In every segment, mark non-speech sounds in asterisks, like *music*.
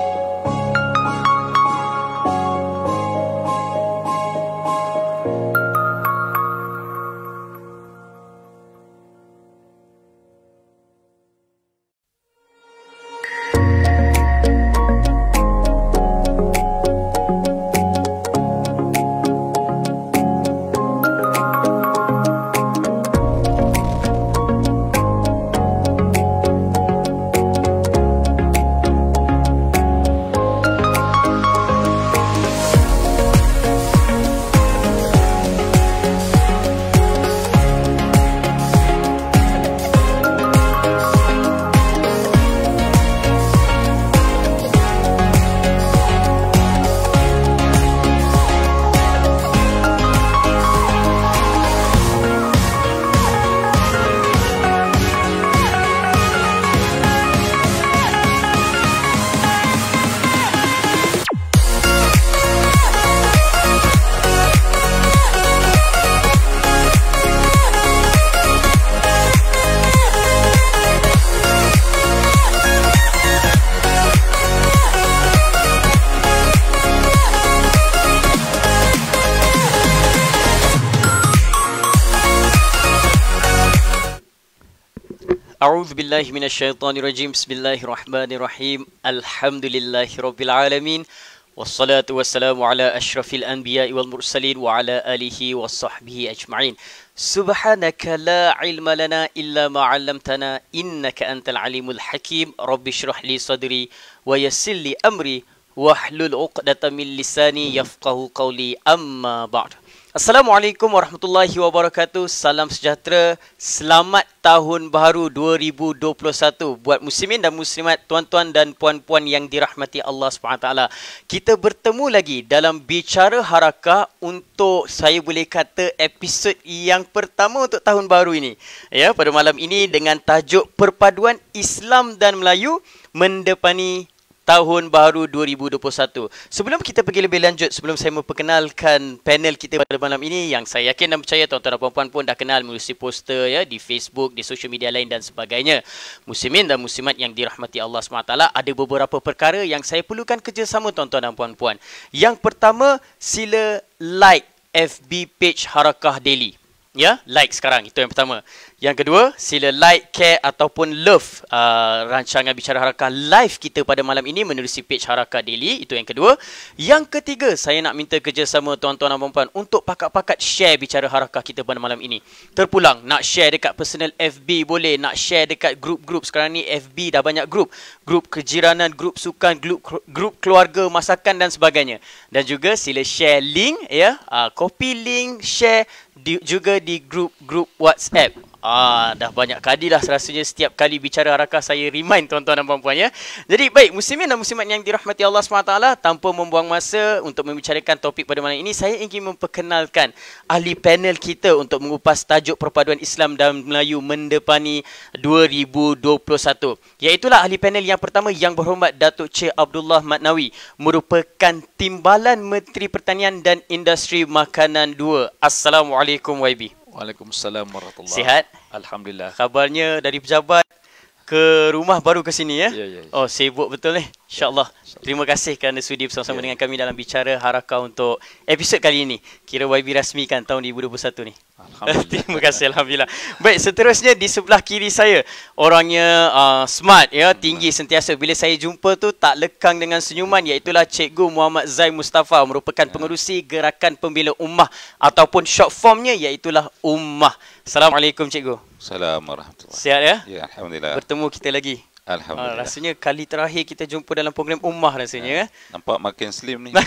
you أعوذ بالله من الشيطان الرجيم بسم الله الرحمن الرحيم الحمد لله رب العالمين والصلاة والسلام على أشرف الأنبياء والمرسلين وعلى آله وصحبه أجمعين سبحانك لا علم لنا إلا ما علمتنا إنك أنت العليم الحكيم رب اشرح لي صدري ويسر لي أمري واحلل عقدة من لساني يفقه قولي أما بعد Assalamualaikum warahmatullahi wabarakatuh. Salam sejahtera. Selamat tahun baru 2021 buat muslimin dan muslimat, tuan-tuan dan puan-puan yang dirahmati Allah SWT. Kita bertemu lagi dalam bicara harakah untuk saya boleh kata episod yang pertama untuk tahun baru ini. Ya, pada malam ini dengan tajuk perpaduan Islam dan Melayu mendepani Tahun Baru 2021. Sebelum kita pergi lebih lanjut, sebelum saya memperkenalkan panel kita pada malam ini yang saya yakin dan percaya tuan-tuan dan puan-puan pun dah kenal melalui poster ya di Facebook, di social media lain dan sebagainya. Muslimin dan muslimat yang dirahmati Allah SWT, ada beberapa perkara yang saya perlukan kerjasama tuan-tuan dan puan-puan. Yang pertama, sila like FB page Harakah Daily ya like sekarang itu yang pertama yang kedua sila like care ataupun love uh, rancangan bicara harakah live kita pada malam ini menerusi page harakah daily itu yang kedua yang ketiga saya nak minta kerjasama tuan-tuan dan puan-puan untuk pakat-pakat share bicara harakah kita pada malam ini terpulang nak share dekat personal FB boleh nak share dekat grup-grup sekarang ni FB dah banyak grup grup kejiranan grup sukan grup grup keluarga masakan dan sebagainya dan juga sila share link ya uh, copy link share di, juga di grup-grup WhatsApp. Ah, dah banyak kali lah rasanya setiap kali bicara Arakah saya remind tuan-tuan dan puan-puan ya. Jadi baik, muslimin dan muslimat yang dirahmati Allah SWT tanpa membuang masa untuk membicarakan topik pada malam ini, saya ingin memperkenalkan ahli panel kita untuk mengupas tajuk perpaduan Islam dan Melayu mendepani 2021. Iaitulah ahli panel yang pertama yang berhormat Datuk C. Abdullah Matnawi merupakan timbalan Menteri Pertanian dan Industri Makanan 2. Assalamualaikum YB. Waalaikumsalam warahmatullahi. Sihat? Alhamdulillah. Khabarnya dari pejabat ke rumah baru ke sini ya? Yeah, yeah, yeah. Oh, sibuk betul ni. Eh? InsyaAllah. Terima kasih kerana sudi bersama-sama yeah. dengan kami dalam Bicara Harakah untuk episod kali ini. Kira YB kan tahun 2021 ni. Alhamdulillah. *laughs* Terima kasih Alhamdulillah. Baik, seterusnya di sebelah kiri saya, orangnya uh, smart, ya, tinggi sentiasa. Bila saya jumpa tu tak lekang dengan senyuman, iaitulah Cikgu Muhammad Zai Mustafa merupakan yeah. pengerusi Gerakan Pembela Ummah ataupun short formnya iaitulah Ummah. Assalamualaikum Cikgu. Assalamualaikum. Sihat ya? Ya, Alhamdulillah. Bertemu kita lagi. Alhamdulillah. Ha, rasanya kali terakhir kita jumpa dalam program Ummah rasanya. Ha, nampak makin slim ni. *laughs* *laughs*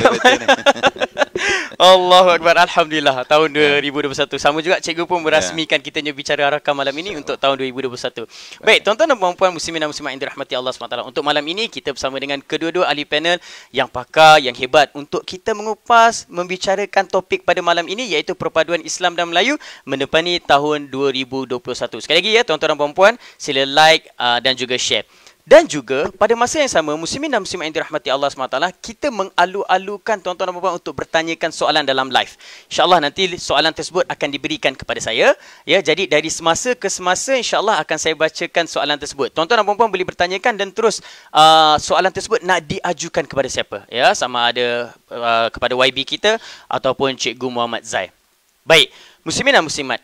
Allahu Akbar Alhamdulillah Tahun 2021 ya. Sama juga cikgu pun Merasmikan yeah. kitanya Bicara rakam malam ini so. Untuk tahun 2021 Baik, Baik Tuan-tuan dan puan-puan Muslimin dan muslimat Yang dirahmati Allah SWT Untuk malam ini Kita bersama dengan Kedua-dua ahli panel Yang pakar Yang hebat Untuk kita mengupas Membicarakan topik pada malam ini Iaitu perpaduan Islam dan Melayu Menepani tahun 2021 Sekali lagi ya Tuan-tuan dan puan-puan Sila like uh, Dan juga share dan juga pada masa yang sama muslimin dan muslimat yang dirahmati Allah SWT kita mengalu-alukan tuan-tuan dan puan-puan untuk bertanyakan soalan dalam live. InsyaAllah nanti soalan tersebut akan diberikan kepada saya. Ya, Jadi dari semasa ke semasa insyaAllah akan saya bacakan soalan tersebut. Tuan-tuan dan puan-puan boleh bertanyakan dan terus uh, soalan tersebut nak diajukan kepada siapa. ya Sama ada uh, kepada YB kita ataupun Cikgu Muhammad Zai. Baik, muslimin dan muslimat.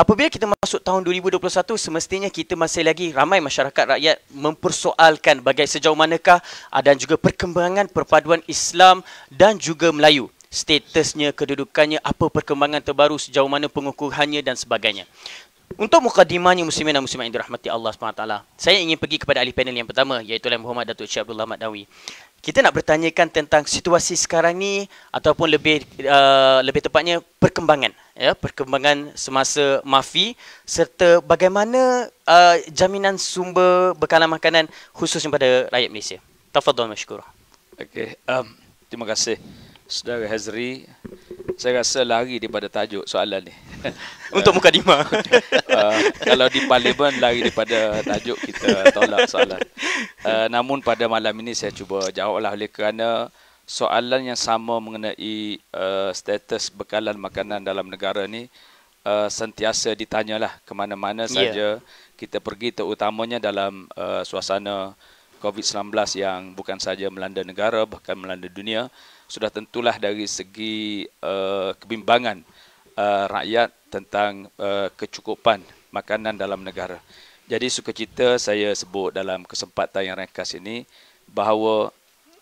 Apabila kita masuk tahun 2021 semestinya kita masih lagi ramai masyarakat rakyat mempersoalkan bagai sejauh manakah dan juga perkembangan perpaduan Islam dan juga Melayu statusnya kedudukannya apa perkembangan terbaru sejauh mana pengukuhannya dan sebagainya. Untuk mukadimahnya muslimin dan muslimat yang dirahmati Allah SWT Saya ingin pergi kepada ahli panel yang pertama Iaitu Lai Muhammad Datuk Syed Abdullah Ahmad Dawi kita nak bertanyakan tentang situasi sekarang ni ataupun lebih uh, lebih tepatnya perkembangan ya perkembangan semasa mafi serta bagaimana uh, jaminan sumber bekalan makanan khususnya pada rakyat Malaysia. Tafadhol Mashkura. Okey, um, terima kasih. Saudara Hazri, saya rasa lari daripada tajuk soalan ni. *laughs* Untuk muka Dima. *laughs* uh, kalau di parlimen lari daripada tajuk kita tolak soalan. Uh, namun pada malam ini saya cuba jawablah oleh kerana soalan yang sama mengenai uh, status bekalan makanan dalam negara ni uh, sentiasa ditanyalah ke mana-mana ya. saja yeah. kita pergi terutamanya dalam uh, suasana COVID-19 yang bukan saja melanda negara bahkan melanda dunia sudah tentulah dari segi uh, kebimbangan uh, rakyat tentang uh, kecukupan makanan dalam negara. Jadi sukacita saya sebut dalam kesempatan yang ringkas ini bahawa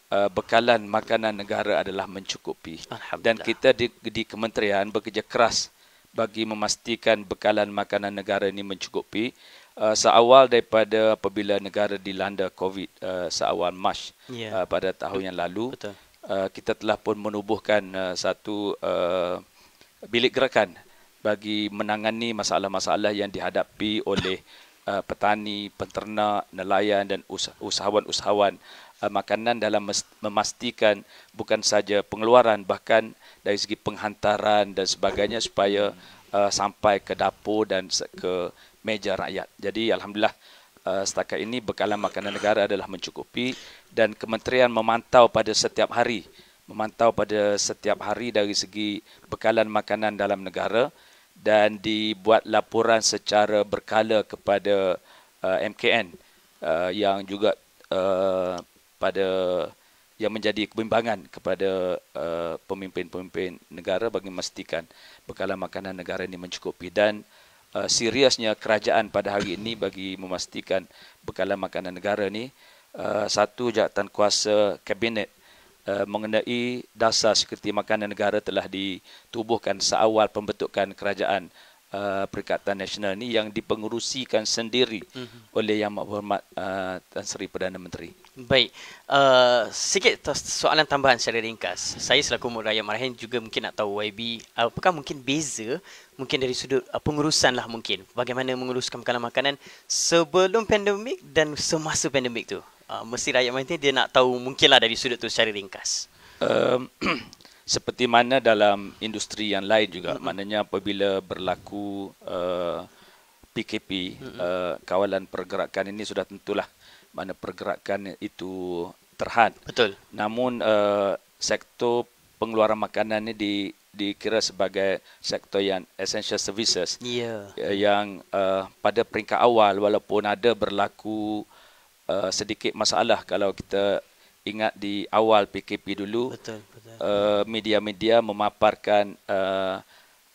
uh, bekalan makanan negara adalah mencukupi dan kita di, di kementerian bekerja keras bagi memastikan bekalan makanan negara ini mencukupi uh, seawal daripada apabila negara dilanda COVID uh, seawal Mac yeah. Ya. uh, pada tahun yang lalu. Betul. Eh, kita telah pun menubuhkan eh, satu eh, bilik gerakan bagi menangani masalah-masalah yang dihadapi oleh petani, penternak, nelayan dan usahawan-usahawan makanan dalam memastikan bukan saja pengeluaran bahkan dari segi penghantaran dan sebagainya supaya sampai ke dapur dan ke meja rakyat. Jadi alhamdulillah Eh, setakat ini bekalan makanan negara adalah mencukupi dan kementerian memantau pada setiap hari memantau pada setiap hari dari segi bekalan makanan dalam negara dan dibuat laporan secara berkala kepada uh, eh, MKN uh, eh, yang juga uh, pada yang menjadi kebimbangan kepada uh, pemimpin-pemimpin negara bagi memastikan bekalan makanan negara ini mencukupi dan uh, seriusnya kerajaan pada hari ini bagi memastikan bekalan makanan negara ni uh, satu jawatan kuasa kabinet uh, mengenai dasar sekuriti makanan negara telah ditubuhkan seawal pembentukan kerajaan uh, Perikatan Nasional ini yang dipengerusikan sendiri mm-hmm. oleh Yang Maha Berhormat uh, Tan Sri Perdana Menteri. Baik. Uh, sikit soalan tambahan secara ringkas. Saya selaku Murayat Marahin juga mungkin nak tahu YB apakah mungkin beza mungkin dari sudut uh, pengurusan lah mungkin bagaimana menguruskan bekalan makanan sebelum pandemik dan semasa pandemik tu uh, mesti rakyat mesti dia nak tahu mungkinlah dari sudut tu secara ringkas um, *clears throat* seperti mana dalam industri yang lain juga mm-hmm. maknanya apabila berlaku uh, PKP mm-hmm. uh, kawalan pergerakan ini sudah tentulah mana pergerakan itu terhad betul namun uh, sektor pengeluaran makanan ini di dikira sebagai sektor yang essential services yeah. Ya. yang uh, pada peringkat awal walaupun ada berlaku uh, sedikit masalah kalau kita ingat di awal PKP dulu betul, betul. Uh, media-media memaparkan uh,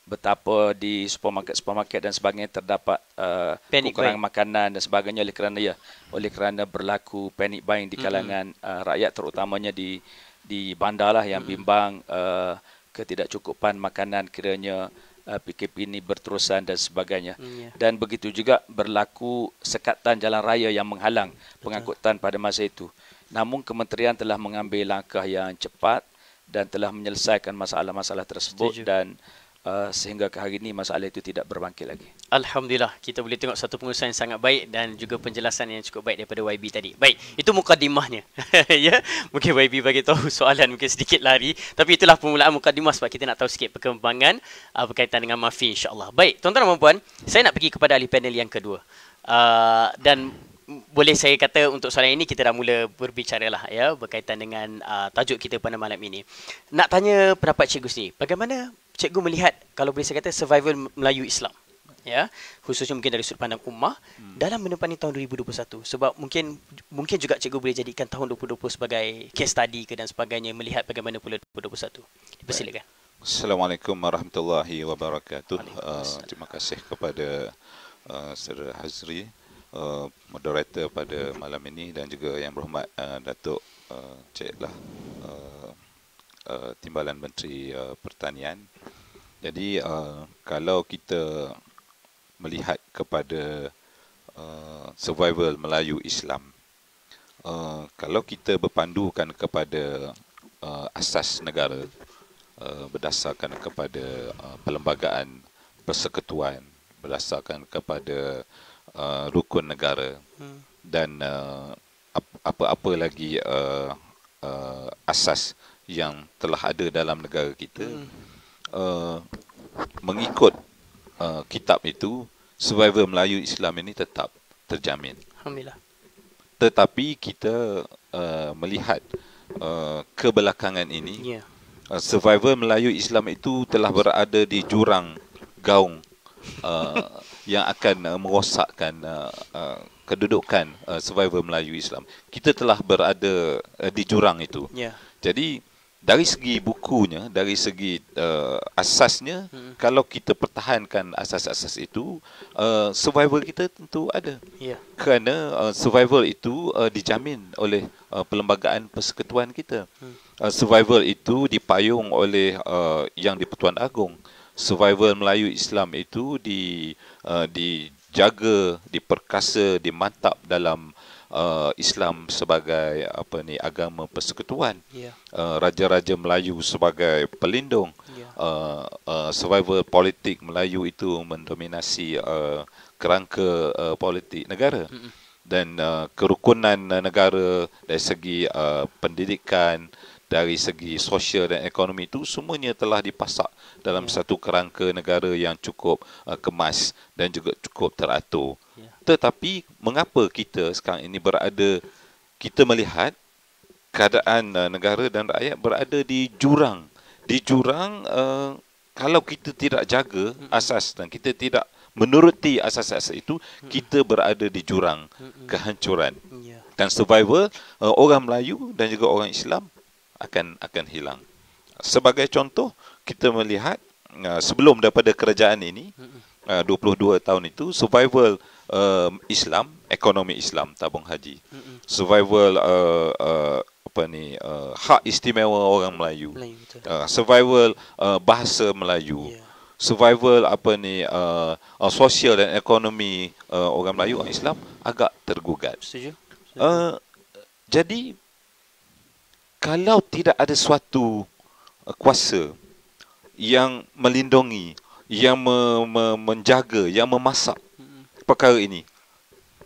betapa di supermarket supermarket dan sebagainya terdapat uh, kekurangan buying. makanan dan sebagainya oleh kerana ya oleh kerana berlaku panic buying di kalangan mm-hmm. uh, rakyat terutamanya di di bandar lah yang hmm. bimbang uh, ketidakcukupan makanan kiranya uh, eh, PKP ini berterusan dan sebagainya. Mm, yeah. Dan begitu juga berlaku sekatan jalan raya yang menghalang pengangkutan pada masa itu. Namun kementerian telah mengambil langkah yang cepat dan telah menyelesaikan masalah-masalah tersebut Setuju. dan uh, sehingga ke hari ini masalah itu tidak berbangkit lagi. Alhamdulillah kita boleh tengok satu pengusaha yang sangat baik dan juga penjelasan yang cukup baik daripada YB tadi. Baik, itu mukadimahnya. *laughs* ya, mungkin YB bagi tahu *laughs* soalan mungkin sedikit lari, tapi itulah permulaan mukadimah sebab kita nak tahu sikit perkembangan uh, berkaitan dengan mafi Insyaallah. Baik, tuan-tuan dan puan, saya nak pergi kepada ahli panel yang kedua. Uh, dan boleh saya kata untuk soalan ini kita dah mula berbicara lah ya berkaitan dengan uh, tajuk kita pada malam ini. Nak tanya pendapat Cikgu sendiri, bagaimana cikgu melihat kalau boleh saya kata survival Melayu Islam ya khususnya mungkin dari sudut pandang ummah hmm. dalam menepani tahun 2021 sebab mungkin mungkin juga cikgu boleh jadikan tahun 2020 sebagai case study ke dan sebagainya melihat bagaimana pula 2021 dipersilakan Assalamualaikum warahmatullahi wabarakatuh uh, terima kasih kepada uh, Saudara Hazri uh, moderator pada malam ini dan juga yang berhormat uh, Datuk uh, Cik lah uh, Eh, Timbalan Menteri eh, Pertanian. Jadi eh, kalau kita melihat kepada survival Melayu Islam, kalau kita berpandukan kepada asas negara berdasarkan kepada perlembagaan persekutuan, berdasarkan kepada rukun negara hmm. dan apa-apa lagi asas yang telah ada dalam negara kita uh, mengikut uh, kitab itu survivor Melayu Islam ini tetap terjamin alhamdulillah tetapi kita uh, melihat uh, kebelakangan ini yeah. Ya. uh, survivor Melayu Islam itu telah berada di jurang gaung uh, *laughs* yang akan uh, merosakkan uh, uh, kedudukan uh, survivor Melayu Islam. Kita telah berada uh, di jurang itu. Yeah. Jadi dari segi bukunya dari segi uh, asasnya hmm. kalau kita pertahankan asas-asas itu uh, survival kita tentu ada yeah. kerana uh, survival itu uh, dijamin oleh uh, perlembagaan persekutuan kita hmm. uh, survival itu dipayung oleh uh, yang di-Pertuan Agong survival Melayu Islam itu di uh, dijaga diperkasa dimantap dalam uh, Islam sebagai apa ni agama persekutuan yeah. uh, raja-raja Melayu sebagai pelindung yeah. uh, uh, survival politik Melayu itu mendominasi uh, kerangka uh, politik negara Mm-mm. dan uh, kerukunan uh, negara dari segi uh, pendidikan dari segi sosial dan ekonomi itu semuanya telah dipasak dalam yeah. satu kerangka negara yang cukup uh, kemas dan juga cukup teratur. Tetapi mengapa kita sekarang ini berada kita melihat keadaan uh, negara dan rakyat berada di jurang. Di jurang uh, kalau kita tidak jaga asas dan kita tidak menuruti asas-asas itu, kita berada di jurang kehancuran. Ya. Dan survival uh, orang Melayu dan juga orang Islam akan akan hilang. Sebagai contoh, kita melihat uh, sebelum daripada kerajaan ini uh, 22 tahun itu survival um, Islam, ekonomi Islam tabung haji. Survival uh, uh, apa ni uh, hak istimewa orang Melayu. Melayu uh, survival uh, bahasa Melayu. Yeah. Survival apa ni uh, uh, sosial dan ekonomi uh, orang Melayu orang Islam agak tergugat. Setuju? Setuju. Uh, jadi kalau tidak ada suatu uh, kuasa yang melindungi, yang me- me- menjaga, yang memasak perkara ini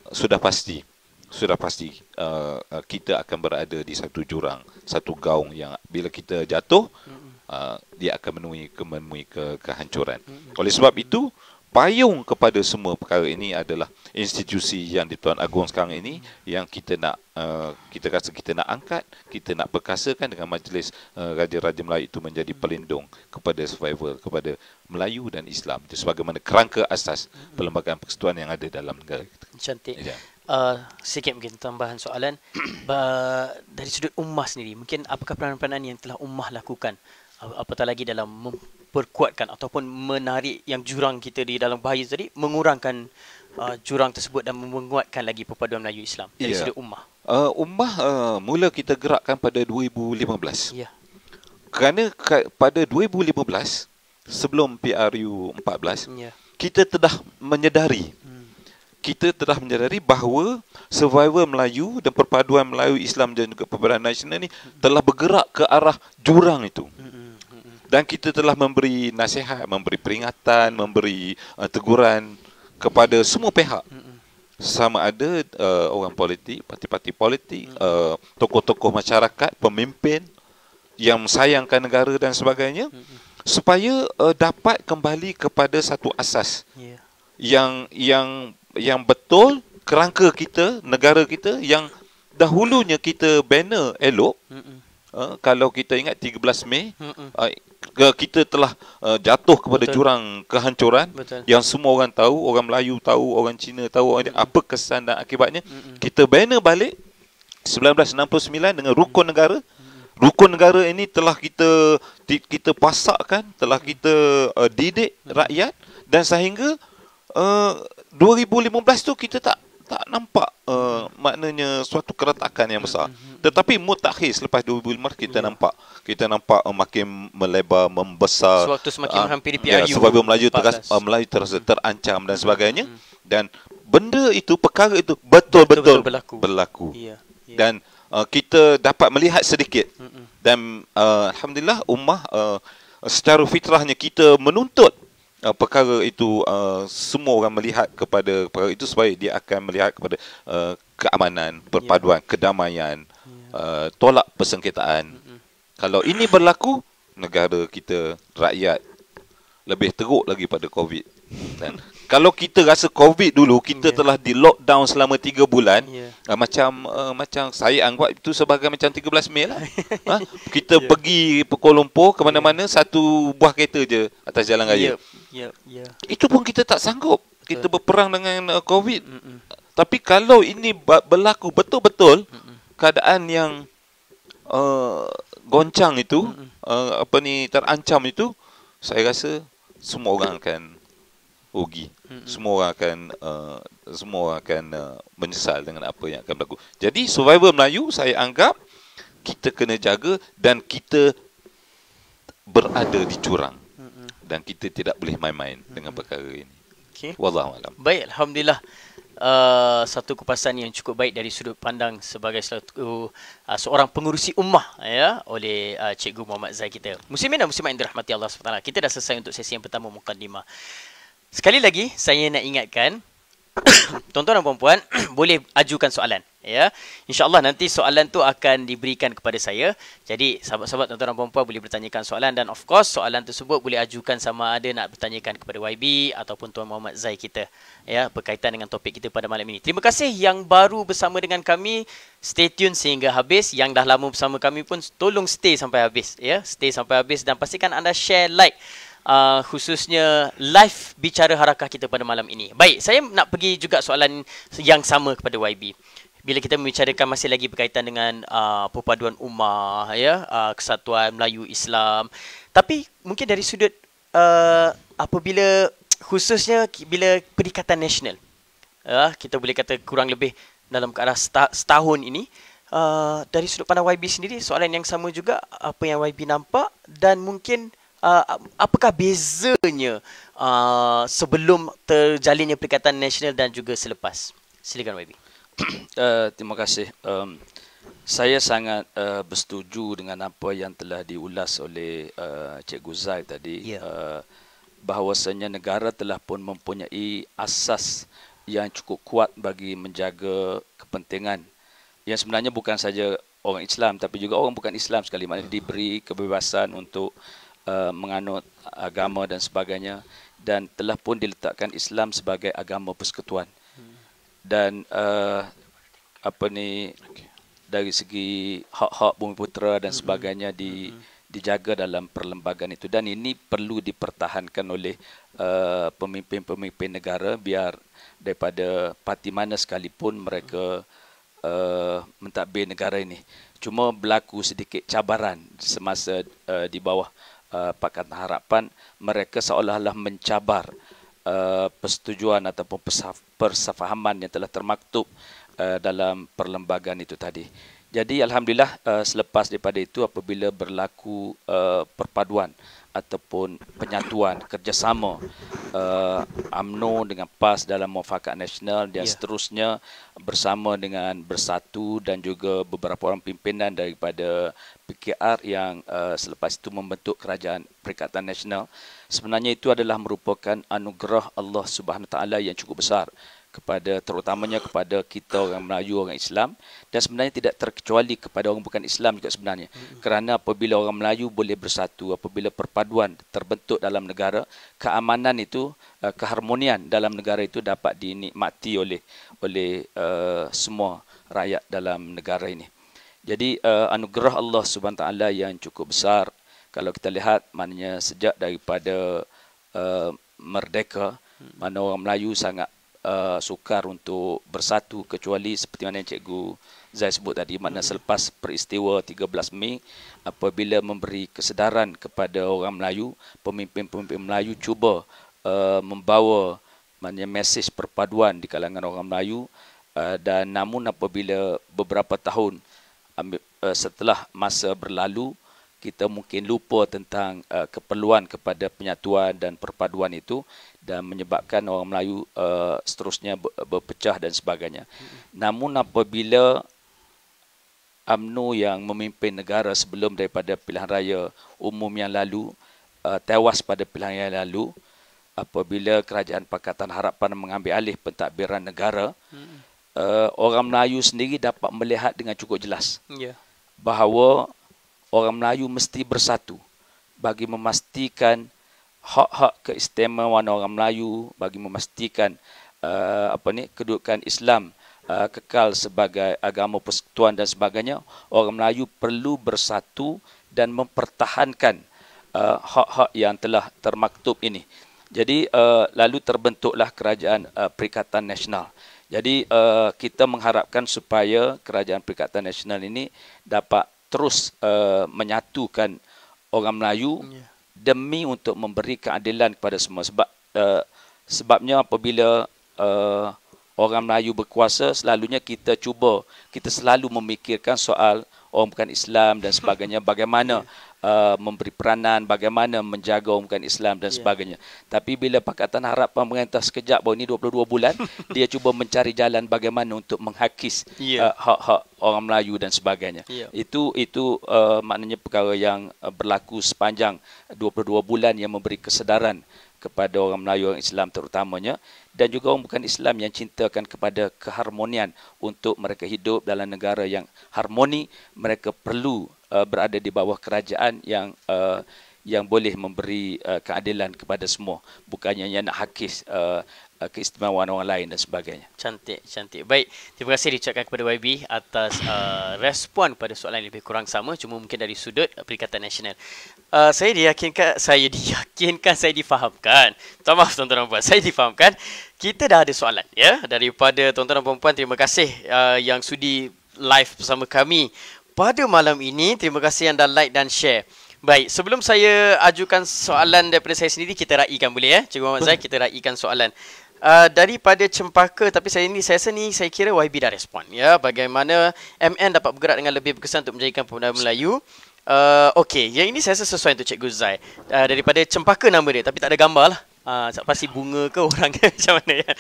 sudah pasti sudah pasti uh, uh, kita akan berada di satu jurang satu gaung yang bila kita jatuh uh, dia akan menemui, kemenui ke kehancuran oleh sebab itu payung kepada semua perkara ini adalah institusi yang dituan agung sekarang ini yang kita nak uh, kita rasa kita nak angkat kita nak perkasakan dengan majlis uh, raja-raja Melayu itu menjadi pelindung kepada survival kepada Melayu dan Islam itu sebagaimana kerangka asas perlembagaan persekutuan yang ada dalam negara kita. Cantik. Ya. Uh, sikit mungkin tambahan soalan *clears throat* dari sudut ummah sendiri mungkin apakah peranan-peranan yang telah ummah lakukan apatah lagi dalam perkuatkan ataupun menarik yang jurang kita di dalam bahaya tadi mengurangkan uh, jurang tersebut dan menguatkan lagi perpaduan Melayu Islam dari yeah. sudut ummah. Uh, ummah uh, mula kita gerakkan pada 2015. Ya. Yeah. Kerana ke- pada 2015 sebelum PRU 14 yeah. kita telah menyedari hmm. kita telah menyedari bahawa survival Melayu dan perpaduan Melayu Islam dan juga perpaduan nasional ni telah bergerak ke arah jurang itu. Mm-hmm dan kita telah memberi nasihat, memberi peringatan, memberi uh, teguran kepada semua pihak. Sama ada uh, orang politik, parti-parti politik, mm. uh, tokoh-tokoh masyarakat, pemimpin yang sayangkan negara dan sebagainya supaya uh, dapat kembali kepada satu asas. Ya. Yang yang yang betul kerangka kita, negara kita yang dahulunya kita bina elok uh, kalau kita ingat 13 Mei uh, kita telah uh, jatuh kepada Betul. jurang kehancuran Betul. yang semua orang tahu orang Melayu tahu orang Cina tahu Mm-mm. apa kesan dan akibatnya Mm-mm. kita banner balik 1969 dengan rukun negara rukun negara ini telah kita kita pasakkan telah kita uh, didik rakyat dan sehingga uh, 2015 tu kita tak tak nampak uh, maknanya suatu keretakan yang besar. Tetapi mutakhis lepas 2005 kita ya. nampak kita nampak uh, makin melebar membesar suatu semakin ah, hampir ya, uh, PRU. Ya, sebab Melayu terasa uh, hmm. Melayu terasa terancam dan hmm. sebagainya hmm. dan benda itu perkara itu betul-betul, berlaku. berlaku. Yeah. Yeah. Dan uh, kita dapat melihat sedikit. Dan uh, alhamdulillah ummah uh, secara fitrahnya kita menuntut uh, perkara itu uh, semua orang melihat kepada perkara itu supaya dia akan melihat kepada uh, keamanan, perpaduan, yeah. kedamaian, yeah. Uh, tolak persengketaan. Mm-hmm. Kalau ini berlaku, negara kita, rakyat lebih teruk lagi pada COVID. Dan *laughs* kalau kita rasa covid dulu kita yeah. telah di lockdown selama 3 bulan yeah. Ya. uh, macam uh, macam saya anggap itu sebagai macam 13 belas lah ha? *laughs* kita yeah. pergi Kuala Lumpur ke mana-mana yeah. satu buah kereta je atas jalan raya yeah. Yeah. Yeah. itu pun kita tak sanggup Betul. kita berperang dengan uh, covid Mm-mm. tapi kalau ini berlaku betul-betul Mm-mm. keadaan yang uh, goncang itu uh, apa ni terancam itu saya rasa semua orang akan rugi. Mm-hmm. Semua orang akan uh, semua orang akan uh, menyesal dengan apa yang akan berlaku. Jadi survival Melayu saya anggap kita kena jaga dan kita berada di jurang. Mm-hmm. Dan kita tidak boleh main-main mm-hmm. dengan perkara ini. Okay, Wallahu Baik, alhamdulillah. Uh, satu kupasan yang cukup baik dari sudut pandang sebagai selatu, uh, seorang pengurusi ummah ya oleh uh, cikgu Muhammad Zaid kita. Muslimin dan muslimat yang dirahmati Allah Subhanahu Kita dah selesai untuk sesi yang pertama mukadimah. Sekali lagi saya nak ingatkan *coughs* tuan-tuan dan puan-puan *coughs* boleh ajukan soalan ya. Insya-Allah nanti soalan tu akan diberikan kepada saya. Jadi sahabat-sahabat tuan-tuan dan puan-puan boleh bertanyakan soalan dan of course soalan tersebut boleh ajukan sama ada nak bertanyakan kepada YB ataupun Tuan Muhammad Zai kita ya berkaitan dengan topik kita pada malam ini. Terima kasih yang baru bersama dengan kami stay tune sehingga habis yang dah lama bersama kami pun tolong stay sampai habis ya. Stay sampai habis dan pastikan anda share like uh, khususnya live bicara harakah kita pada malam ini. Baik, saya nak pergi juga soalan yang sama kepada YB. Bila kita membicarakan masih lagi berkaitan dengan uh, perpaduan umat, ya, uh, kesatuan Melayu Islam. Tapi mungkin dari sudut uh, apabila khususnya bila Perikatan Nasional. Uh, kita boleh kata kurang lebih dalam ke arah setahun ini uh, dari sudut pandang YB sendiri soalan yang sama juga apa yang YB nampak dan mungkin uh, apakah bezanya uh, sebelum terjalinnya Perikatan Nasional dan juga selepas? Silakan YB. *clears throat* Uh, terima kasih. Um, saya sangat uh, bersetuju dengan apa yang telah diulas oleh uh, Cikgu Zai tadi. Ya. Yeah. Uh, bahawasanya negara telah pun mempunyai asas yang cukup kuat bagi menjaga kepentingan yang sebenarnya bukan saja orang Islam tapi juga orang bukan Islam sekali maknanya diberi kebebasan untuk uh, menganut agama dan sebagainya dan telah pun diletakkan Islam sebagai agama persekutuan. Dan uh, apa ni dari segi hak-hak bumi putera dan mm-hmm. sebagainya di mm-hmm. dijaga dalam perlembagaan itu dan ini perlu dipertahankan oleh uh, pemimpin-pemimpin negara biar daripada parti mana sekalipun mereka uh, mentadbir negara ini. Cuma berlaku sedikit cabaran semasa uh, di bawah uh, eh, Pakatan Harapan mereka seolah-olah mencabar uh, persetujuan ataupun persefahaman yang telah termaktub uh, dalam perlembagaan itu tadi. Jadi alhamdulillah uh, selepas daripada itu apabila berlaku uh, perpaduan ataupun penyatuan kerjasama AMNO uh, dengan PAS dalam Mufakat Nasional dan yeah. seterusnya bersama dengan Bersatu dan juga beberapa orang pimpinan daripada PKR yang uh, selepas itu membentuk kerajaan Perikatan Nasional sebenarnya itu adalah merupakan anugerah Allah Subhanahu taala yang cukup besar kepada terutamanya kepada kita orang Melayu orang Islam dan sebenarnya tidak terkecuali kepada orang bukan Islam juga sebenarnya kerana apabila orang Melayu boleh bersatu apabila perpaduan terbentuk dalam negara keamanan itu eh, keharmonian dalam negara itu dapat dinikmati oleh oleh uh, semua rakyat dalam negara ini jadi uh, anugerah Allah Subhanahu taala yang cukup besar kalau kita lihat maknanya sejak daripada uh, merdeka hmm. mana orang Melayu sangat uh, sukar untuk bersatu kecuali seperti mana yang cikgu Zai sebut tadi mana hmm. selepas peristiwa 13 Mei apabila memberi kesedaran kepada orang Melayu pemimpin-pemimpin Melayu cuba uh, membawa maknanya mesej perpaduan di kalangan orang Melayu uh, dan namun apabila beberapa tahun Eh, setelah masa berlalu kita mungkin lupa tentang uh, keperluan kepada penyatuan dan perpaduan itu dan menyebabkan orang Melayu uh, seterusnya berpecah dan sebagainya. Hmm. Namun apabila UMNO yang memimpin negara sebelum daripada pilihan raya umum yang lalu uh, tewas pada pilihan raya lalu apabila kerajaan Pakatan Harapan mengambil alih pentadbiran negara hmm uh, orang Melayu sendiri dapat melihat dengan cukup jelas yeah. bahawa orang Melayu mesti bersatu bagi memastikan hak-hak keistimewaan orang Melayu bagi memastikan uh, apa ni kedudukan Islam uh, kekal sebagai agama persekutuan dan sebagainya orang Melayu perlu bersatu dan mempertahankan uh, hak-hak yang telah termaktub ini jadi uh, lalu terbentuklah kerajaan uh, perikatan nasional jadi uh, kita mengharapkan supaya Kerajaan Perikatan Nasional ini dapat terus uh, menyatukan orang Melayu yeah. demi untuk memberi keadilan kepada semua. Sebab uh, sebabnya apabila uh, orang Melayu berkuasa selalunya kita cuba kita selalu memikirkan soal orang bukan Islam dan sebagainya *laughs* bagaimana ya. Uh, memberi peranan bagaimana menjaga umat Islam dan ya. sebagainya. Yeah. Tapi bila Pakatan Harap pemerintah sekejap bahawa ini 22 bulan, *laughs* dia cuba mencari jalan bagaimana untuk menghakis yeah. uh, hak-hak orang Melayu dan sebagainya. Yeah. Itu itu uh, maknanya perkara yang uh, berlaku sepanjang 22 bulan yang memberi kesedaran kepada orang Melayu orang Islam terutamanya dan juga orang bukan Islam yang cintakan kepada keharmonian untuk mereka hidup dalam negara yang harmoni mereka perlu Uh, berada di bawah kerajaan yang uh, yang boleh memberi uh, keadilan kepada semua bukannya yang nak hakis uh, uh, keistimewaan orang lain dan sebagainya. Cantik, cantik. Baik, terima kasih diucapkan kepada YB atas uh, respon pada soalan lebih kurang sama cuma mungkin dari sudut Perikatan Nasional. Uh, saya diyakinkan saya diyakinkan saya difahamkan. Tuan maaf tuan-tuan dan puan, saya difahamkan. Kita dah ada soalan ya daripada tuan-tuan dan puan terima kasih uh, yang sudi live bersama kami pada malam ini. Terima kasih anda like dan share. Baik, sebelum saya ajukan soalan daripada saya sendiri, kita raikan boleh ya. Cikgu Muhammad Zaid, kita raikan soalan. Uh, daripada cempaka tapi saya ini saya rasa ni saya kira YB dah respon ya bagaimana MN dapat bergerak dengan lebih berkesan untuk menjadikan pemuda Melayu uh, okey yang ini saya rasa sesuai untuk cikgu Zai uh, daripada cempaka nama dia tapi tak ada gambar lah Uh, pasti bunga ke *laughs* orang ke macam mana ya.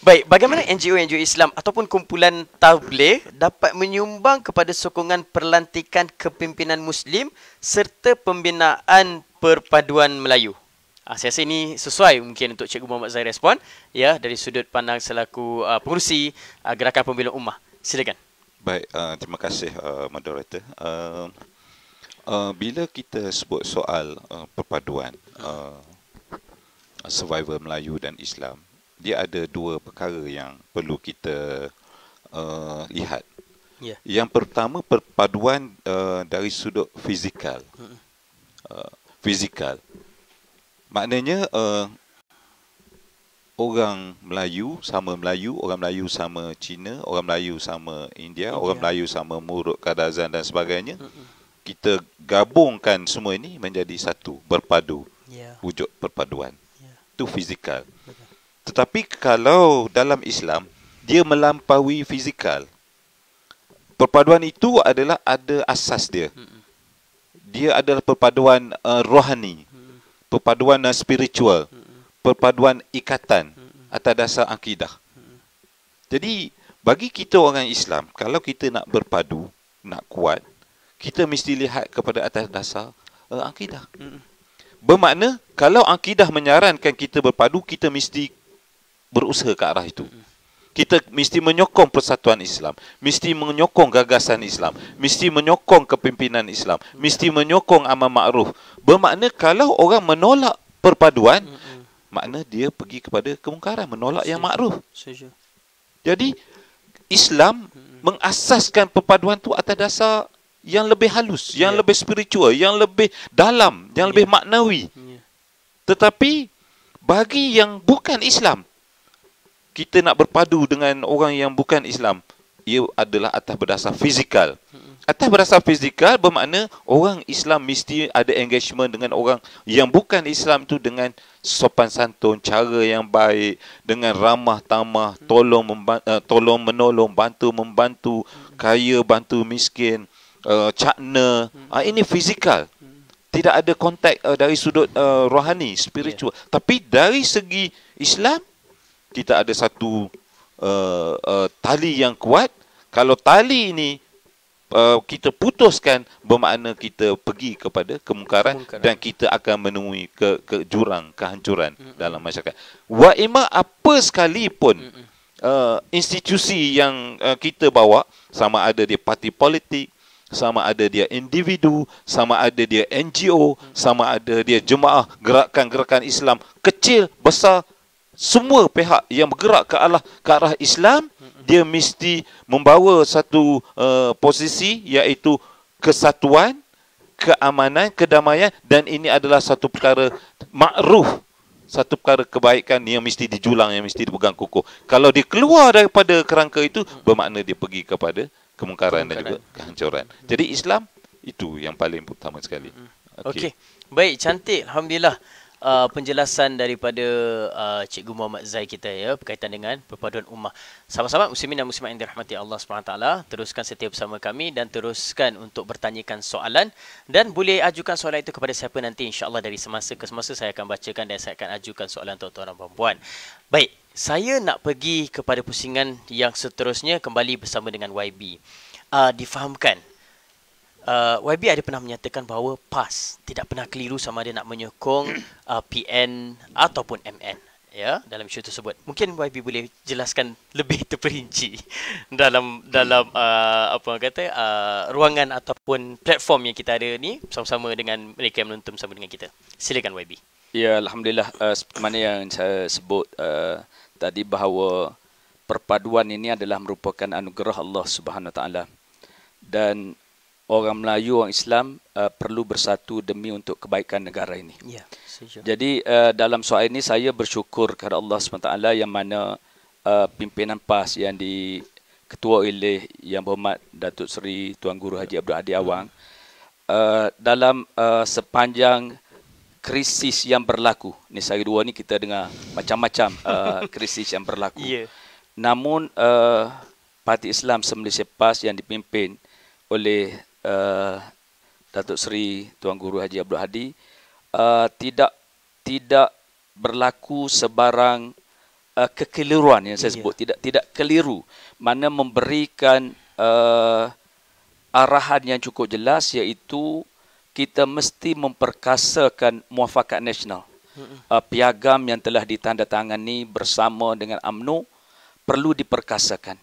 Baik, bagaimana NGO-NGO Islam ataupun kumpulan tabligh dapat menyumbang kepada sokongan perlantikan kepimpinan Muslim serta pembinaan perpaduan Melayu? Uh, saya rasa ini sesuai mungkin untuk Cikgu Muhammad Zahir respon ya dari sudut pandang selaku uh, pengurusi uh, Gerakan Pembela Ummah. Silakan. Baik, uh, terima kasih uh, moderator. Uh, uh, bila kita sebut soal uh, perpaduan uh, survivor Melayu dan Islam, dia ada dua perkara yang perlu kita uh, lihat. Yeah. Yang pertama perpaduan uh, dari sudut fizikal. Hmm. Uh, fizikal. Maknanya uh, orang Melayu sama Melayu, orang Melayu sama Cina, orang Melayu sama India, India. orang Melayu sama Murut, Kadazan dan sebagainya. Mm-mm. Hmm. Kita gabungkan semua ini menjadi satu, berpadu. Yeah. Wujud perpaduan itu fizikal. Tetapi kalau dalam Islam, dia melampaui fizikal. Perpaduan itu adalah ada asas dia. Dia adalah perpaduan uh, rohani, perpaduan uh, spiritual, perpaduan ikatan atas dasar akidah. Jadi, bagi kita orang Islam, kalau kita nak berpadu, nak kuat, kita mesti lihat kepada atas dasar uh, akidah. Bermakna kalau akidah menyarankan kita berpadu, kita mesti berusaha ke arah itu. Kita mesti menyokong persatuan Islam, mesti menyokong gagasan Islam, mesti menyokong kepimpinan Islam, mesti menyokong amal makruf. Bermakna kalau orang menolak perpaduan, mm-hmm. makna dia pergi kepada kemungkaran, menolak Seja. yang makruf. Jadi Islam mm-hmm. mengasaskan perpaduan itu atas dasar yang lebih halus, yang ya. lebih spiritual, yang lebih dalam, yang yeah. lebih ya. maknawi. Yeah. Tetapi bagi yang bukan Islam, kita nak berpadu dengan orang yang bukan Islam, ia adalah atas berdasar fizikal. Atas berdasar fizikal bermakna orang Islam mesti ada engagement dengan orang yang bukan Islam itu dengan sopan santun, cara yang baik, dengan ramah tamah, mm. tolong eh, tolong menolong, bantu membantu, mm. kaya bantu miskin uh, cakna hmm. uh, ini fizikal hmm. tidak ada kontak uh, dari sudut uh, rohani spiritual yeah. tapi dari segi Islam kita ada satu uh, uh, tali yang kuat kalau tali ini uh, kita putuskan bermakna kita pergi kepada kemungkaran, kemungkaran. dan kita akan menemui ke, ke jurang kehancuran hmm. dalam masyarakat wa apa sekalipun hmm. Uh, institusi yang uh, kita bawa sama ada di parti politik sama ada dia individu, sama ada dia NGO, sama ada dia jemaah, gerakan-gerakan Islam kecil, besar, semua pihak yang bergerak ke arah ke arah Islam, dia mesti membawa satu uh, posisi iaitu kesatuan, keamanan, kedamaian dan ini adalah satu perkara makruh satu perkara kebaikan yang mesti dijulang yang mesti dipegang kukuh. Kalau dia keluar daripada kerangka itu bermakna dia pergi kepada kemungkaran dan juga kehancuran. Jadi Islam itu yang paling utama sekali. Hmm. Okey. Okay. Baik, cantik. Alhamdulillah. Uh, penjelasan daripada uh, Cikgu Muhammad Zai kita ya berkaitan dengan perpaduan ummah. Sama-sama muslimin dan muslimat yang dirahmati Allah SWT. Teruskan setia bersama kami dan teruskan untuk bertanyakan soalan dan boleh ajukan soalan itu kepada siapa nanti insya-Allah dari semasa ke semasa saya akan bacakan dan saya akan ajukan soalan untuk tuan-tuan dan puan-puan. Baik, saya nak pergi kepada pusingan yang seterusnya kembali bersama dengan YB. Uh, ah, difahamkan, uh, ah, YB ada pernah menyatakan bahawa PAS tidak pernah keliru sama ada nak menyokong uh, ah, PN ataupun MN ya dalam isu tersebut. Mungkin YB boleh jelaskan lebih *laughs* terperinci dalam dalam uh, apa kata uh, ruangan ataupun platform yang kita ada ni bersama-sama dengan mereka yang menonton bersama dengan kita. Silakan YB. Ya, alhamdulillah uh, seperti yang saya sebut uh, tadi bahawa perpaduan ini adalah merupakan anugerah Allah Subhanahu taala. Dan orang Melayu orang Islam uh, perlu bersatu demi untuk kebaikan negara ini. Ya, Jadi uh, dalam soal ini saya bersyukur kepada Allah Subhanahu taala yang mana uh, pimpinan PAS yang di ketua oleh Yang Berhormat Datuk Seri Tuan Guru Haji Abdul Hadi Awang uh, dalam uh, sepanjang krisis yang berlaku. Ni saya dua ni kita dengar macam-macam uh, *laughs* krisis yang berlaku. Yeah. Namun uh, Parti Islam Semalaysia PAS yang dipimpin oleh uh, Datuk Seri Tuan Guru Haji Abdul Hadi uh, tidak tidak berlaku sebarang uh, kekeliruan yang saya ya. sebut yeah. tidak tidak keliru mana memberikan uh, arahan yang cukup jelas iaitu kita mesti memperkasakan muafakat nasional. Uh, piagam yang telah ditandatangani bersama dengan AMNO perlu diperkasakan.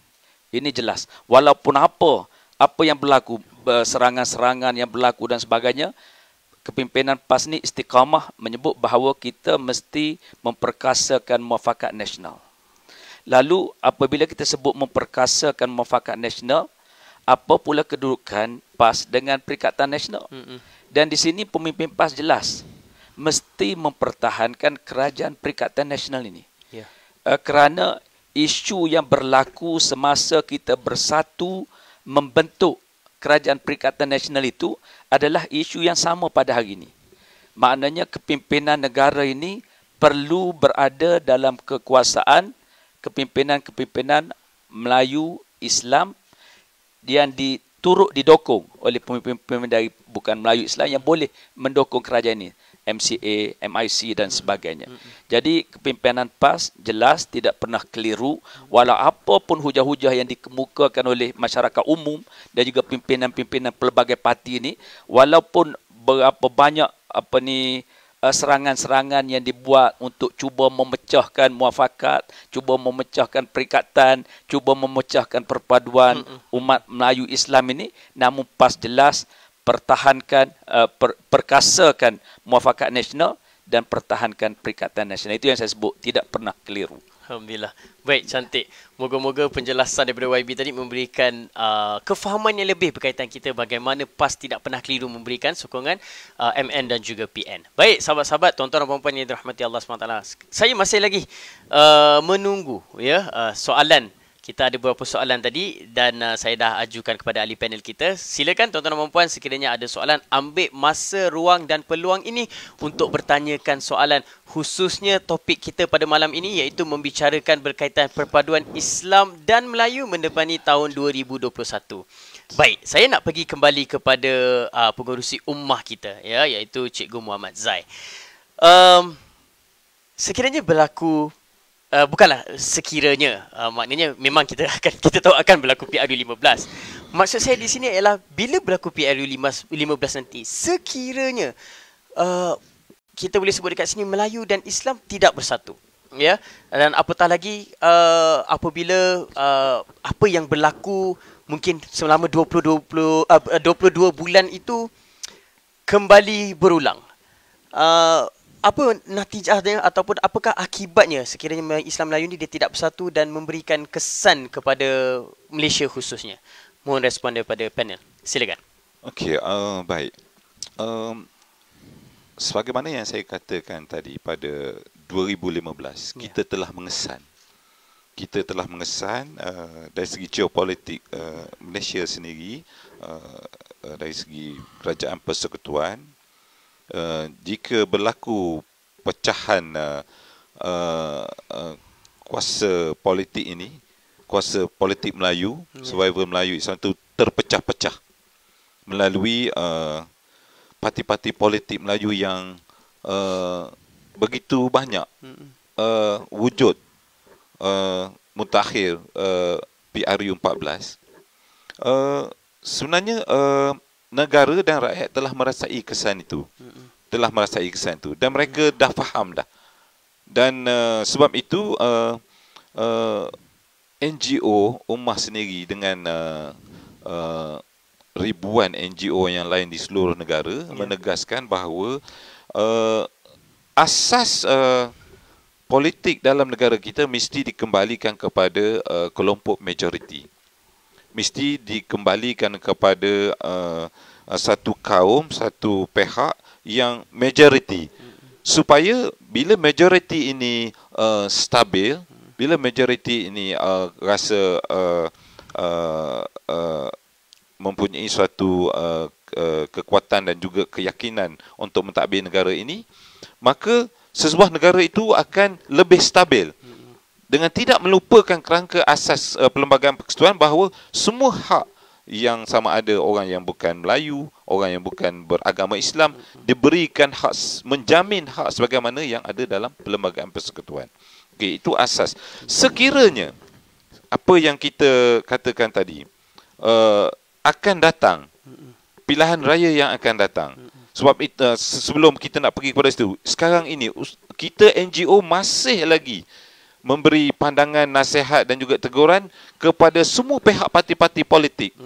Ini jelas. Walaupun apa, apa yang berlaku, serangan-serangan yang berlaku dan sebagainya, kepimpinan PAS ni istiqamah menyebut bahawa kita mesti memperkasakan muafakat nasional. Lalu apabila kita sebut memperkasakan muafakat nasional, apa pula kedudukan PAS dengan perikatan nasional? Mm-mm. Dan di sini pemimpin PAS jelas mesti mempertahankan kerajaan perikatan nasional ini. Ya. Uh, kerana isu yang berlaku semasa kita bersatu membentuk kerajaan perikatan nasional itu adalah isu yang sama pada hari ini. Maknanya kepimpinan negara ini perlu berada dalam kekuasaan kepimpinan-kepimpinan Melayu Islam yang di turut didokong oleh pemimpin-pemimpin dari bukan Melayu Islam yang boleh mendukung kerajaan ini. MCA, MIC dan sebagainya. Jadi kepimpinan PAS jelas tidak pernah keliru walau apapun hujah-hujah yang dikemukakan oleh masyarakat umum dan juga pimpinan-pimpinan pelbagai parti ini walaupun berapa banyak apa ni Eh, serangan-serangan yang dibuat untuk cuba memecahkan muafakat, cuba memecahkan perikatan, cuba memecahkan perpaduan umat Melayu Islam ini namun pas jelas pertahankan eh, perkasakan muafakat nasional dan pertahankan perikatan nasional itu yang saya sebut tidak pernah keliru Alhamdulillah. Baik, cantik. Moga-moga penjelasan daripada YB tadi memberikan uh, kefahaman yang lebih berkaitan kita bagaimana PAS tidak pernah keliru memberikan sokongan uh, MN dan juga PN. Baik, sahabat-sahabat, tuan-tuan dan puan-puan yang dirahmati Allah SWT. Saya masih lagi uh, menunggu ya uh, soalan kita ada beberapa soalan tadi dan uh, saya dah ajukan kepada ahli panel kita. Silakan tuan-tuan dan puan sekiranya ada soalan ambil masa, ruang dan peluang ini untuk bertanyakan soalan khususnya topik kita pada malam ini iaitu membicarakan berkaitan perpaduan Islam dan Melayu mendepani tahun 2021. Baik, saya nak pergi kembali kepada uh, pengurusi ummah kita ya iaitu Cikgu Muhammad Zai. Um, sekiranya berlaku Uh, bukanlah sekiranya uh, maknanya memang kita *laughs* akan kita tahu akan berlaku PRU 15. Maksud saya di sini ialah bila berlaku PRU 15 nanti sekiranya uh, kita boleh sebut dekat sini Melayu dan Islam tidak bersatu. Ya. Dan apatah lagi uh, apabila uh, apa yang berlaku mungkin selama 20 20 uh, 22 bulan itu kembali berulang. Uh, apa natijahnya ataupun apakah akibatnya sekiranya Islam Melayu ni dia tidak bersatu dan memberikan kesan kepada Malaysia khususnya? Mohon respon daripada panel. Silakan. Okey, uh, baik. Um, sebagaimana yang saya katakan tadi pada 2015, ya. kita telah mengesan. Kita telah mengesan uh, dari segi geopolitik uh, Malaysia sendiri, uh, uh dari segi kerajaan persekutuan, uh, jika berlaku pecahan uh, uh, kuasa politik ini kuasa politik Melayu hmm. survivor Melayu Islam itu terpecah-pecah melalui uh, parti-parti politik Melayu yang uh, begitu banyak uh, wujud uh, mutakhir uh, PRU 14 uh, sebenarnya uh, negara dan rakyat telah merasai kesan itu. Mm-hmm. Telah merasai kesan itu dan mereka mm-hmm. dah faham dah. Dan uh, sebab itu uh, eh, uh, eh, NGO Ummah sendiri dengan uh, uh, ribuan NGO yang lain di seluruh negara yeah. menegaskan bahawa uh, asas uh, politik dalam negara kita mesti dikembalikan kepada uh, kelompok majoriti mesti dikembalikan kepada uh, uh, satu kaum, satu pihak yang majoriti. Supaya bila majoriti ini uh, stabil, bila majoriti ini uh, rasa uh, uh, uh, mempunyai suatu uh, uh, kekuatan dan juga keyakinan untuk mentadbir negara ini, maka sesebuah negara itu akan lebih stabil dengan tidak melupakan kerangka asas uh, perlembagaan persekutuan bahawa semua hak yang sama ada orang yang bukan Melayu, orang yang bukan beragama Islam diberikan hak menjamin hak sebagaimana yang ada dalam perlembagaan persekutuan. Okey, itu asas. Sekiranya apa yang kita katakan tadi uh, akan datang pilihan raya yang akan datang. Sebab uh, sebelum kita nak pergi kepada situ, sekarang ini kita NGO masih lagi memberi pandangan nasihat dan juga teguran kepada semua pihak parti-parti politik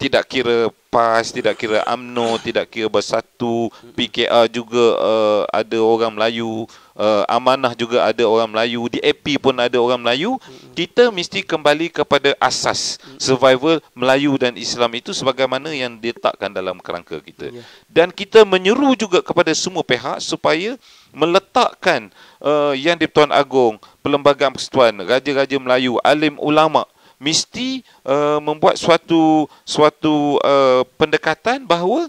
tidak kira PAS tidak kira AMNO tidak kira Bersatu PKR juga uh, ada orang Melayu uh, Amanah juga ada orang Melayu DAP pun ada orang Melayu kita mesti kembali kepada asas survival Melayu dan Islam itu sebagaimana yang diletakkan dalam kerangka kita ya. dan kita menyuruh juga kepada semua pihak supaya meletakkan uh, yang di Tuan Agong, Perlembagaan Persatuan Raja-Raja Melayu, Alim Ulama mesti uh, membuat suatu suatu uh, pendekatan bahawa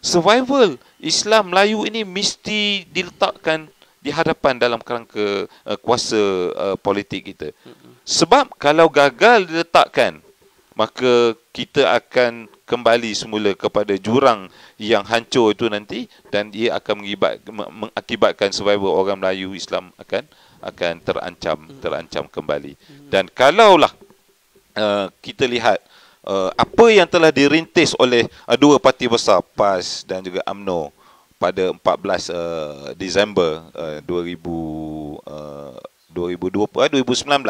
survival Islam Melayu ini mesti diletakkan di hadapan dalam kerangka uh, kuasa uh, politik kita. Sebab kalau gagal diletakkan maka kita akan kembali semula kepada jurang yang hancur itu nanti dan ia akan mengakibatkan survivor orang Melayu Islam akan akan terancam hmm. terancam kembali dan kalaulah uh, kita lihat uh, apa yang telah dirintis oleh uh, dua parti besar PAS dan juga AMNO pada 14 uh, Disember uh, 2000 uh, 2020 eh, 2019 mm hmm.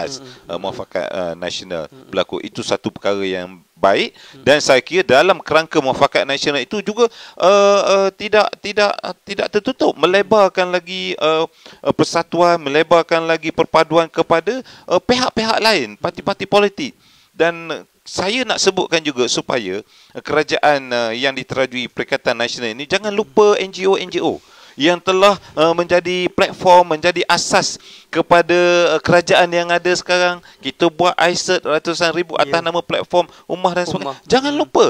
uh, muafakat uh, nasional hmm, hmm. berlaku itu satu perkara yang baik dan saya kira dalam kerangka muafakat nasional itu juga uh, uh, tidak tidak uh, tidak tertutup melebarkan lagi uh, uh persatuan melebarkan lagi perpaduan kepada uh, pihak-pihak lain parti-parti politik dan saya nak sebutkan juga supaya uh, kerajaan uh, yang diterajui Perikatan Nasional ini jangan lupa NGO-NGO yang telah uh, menjadi platform menjadi asas kepada uh, kerajaan yang ada sekarang kita buat iset ratusan ribu atas ya. nama platform ummah dan sebagainya Umar. jangan ya. lupa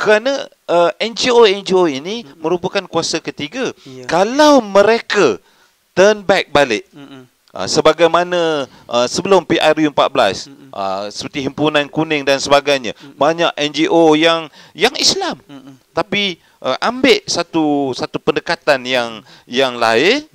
kerana uh, NGO NGO ini mm-hmm. merupakan kuasa ketiga yeah. kalau mereka turn back balik mm-hmm. Uh, sebagaimana uh, sebelum PRU 14 uh, seperti himpunan kuning dan sebagainya Mm-mm. banyak NGO yang yang Islam Mm-mm. tapi uh, ambil satu satu pendekatan yang yang lain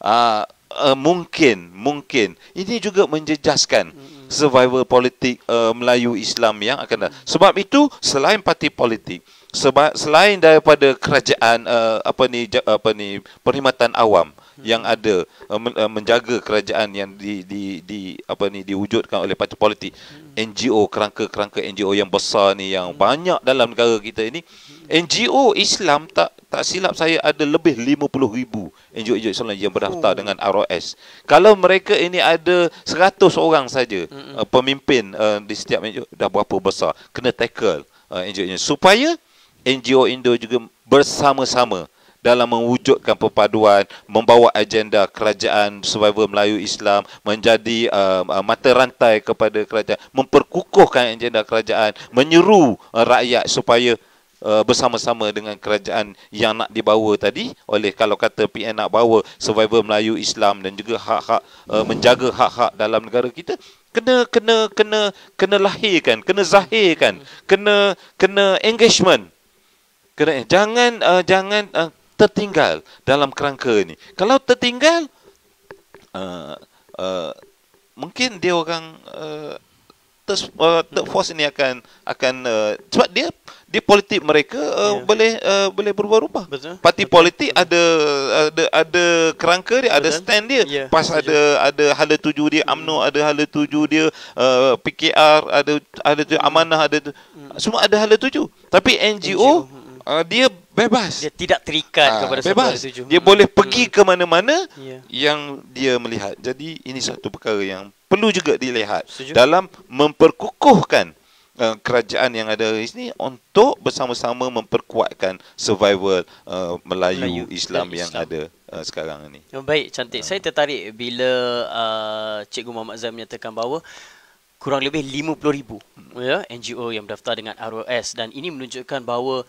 uh, Uh, mungkin mungkin ini juga menjejaskan hmm. survival politik uh, Melayu Islam yang akan datang. Hmm. sebab itu selain parti politik sebab selain daripada kerajaan uh, apa ni apa ni perkhidmatan awam yang ada uh, uh, menjaga kerajaan yang di di di apa ni diwujudkan oleh parti politik NGO kerangka-kerangka NGO yang besar ni yang banyak dalam negara kita ini NGO Islam tak tak silap saya ada lebih 50,000 NGO Islam yang berdaftar oh. dengan ROS. Kalau mereka ini ada 100 orang saja uh, pemimpin uh, di setiap NGO dah berapa besar kena tackle uh, NGO nya supaya NGO Indo juga bersama-sama dalam mewujudkan perpaduan membawa agenda kerajaan Survival Melayu Islam menjadi um, uh, mata rantai kepada kerajaan memperkukuhkan agenda kerajaan menyeru uh, rakyat supaya Uh, bersama-sama dengan kerajaan yang nak dibawa tadi oleh kalau kata PN nak bawa survivor Melayu Islam dan juga hak-hak uh, menjaga hak-hak dalam negara kita kena kena kena kena lahirkan kena zahirkan kena kena engagement kena jangan uh, jangan uh, tertinggal dalam kerangka ini. Kalau tertinggal, uh, uh, mungkin dia orang uh, ter, uh, force ini akan akan uh, sebab dia dia politik mereka uh, yeah. boleh uh, boleh berubah-ubah. Betul. Parti Betul. politik ada ada ada kerangka dia, Betul. ada stand dia. Yeah. Pas Betul. ada ada hala tuju dia, mm. AMNO ada hala tuju dia, uh, PKR ada ada tuju, amanah ada tu. Mm. Semua ada hala tuju. Tapi NGO, NGO. Hmm uh, dia bebas dia tidak terikat uh, kepada bebas. sebab tujuh dia boleh hmm. pergi hmm. ke mana-mana yeah. yang dia melihat jadi ini satu perkara yang perlu juga dilihat setuju? dalam memperkukuhkan uh, kerajaan yang ada di sini untuk bersama-sama memperkuatkan survival uh, Melayu, Melayu Islam, Islam yang ada uh, sekarang ini oh, baik cantik uh. saya tertarik bila uh, cikgu Muhammad Zain menyatakan bahawa kurang lebih 50000 hmm. ya NGO yang mendaftar dengan ROS dan ini menunjukkan bahawa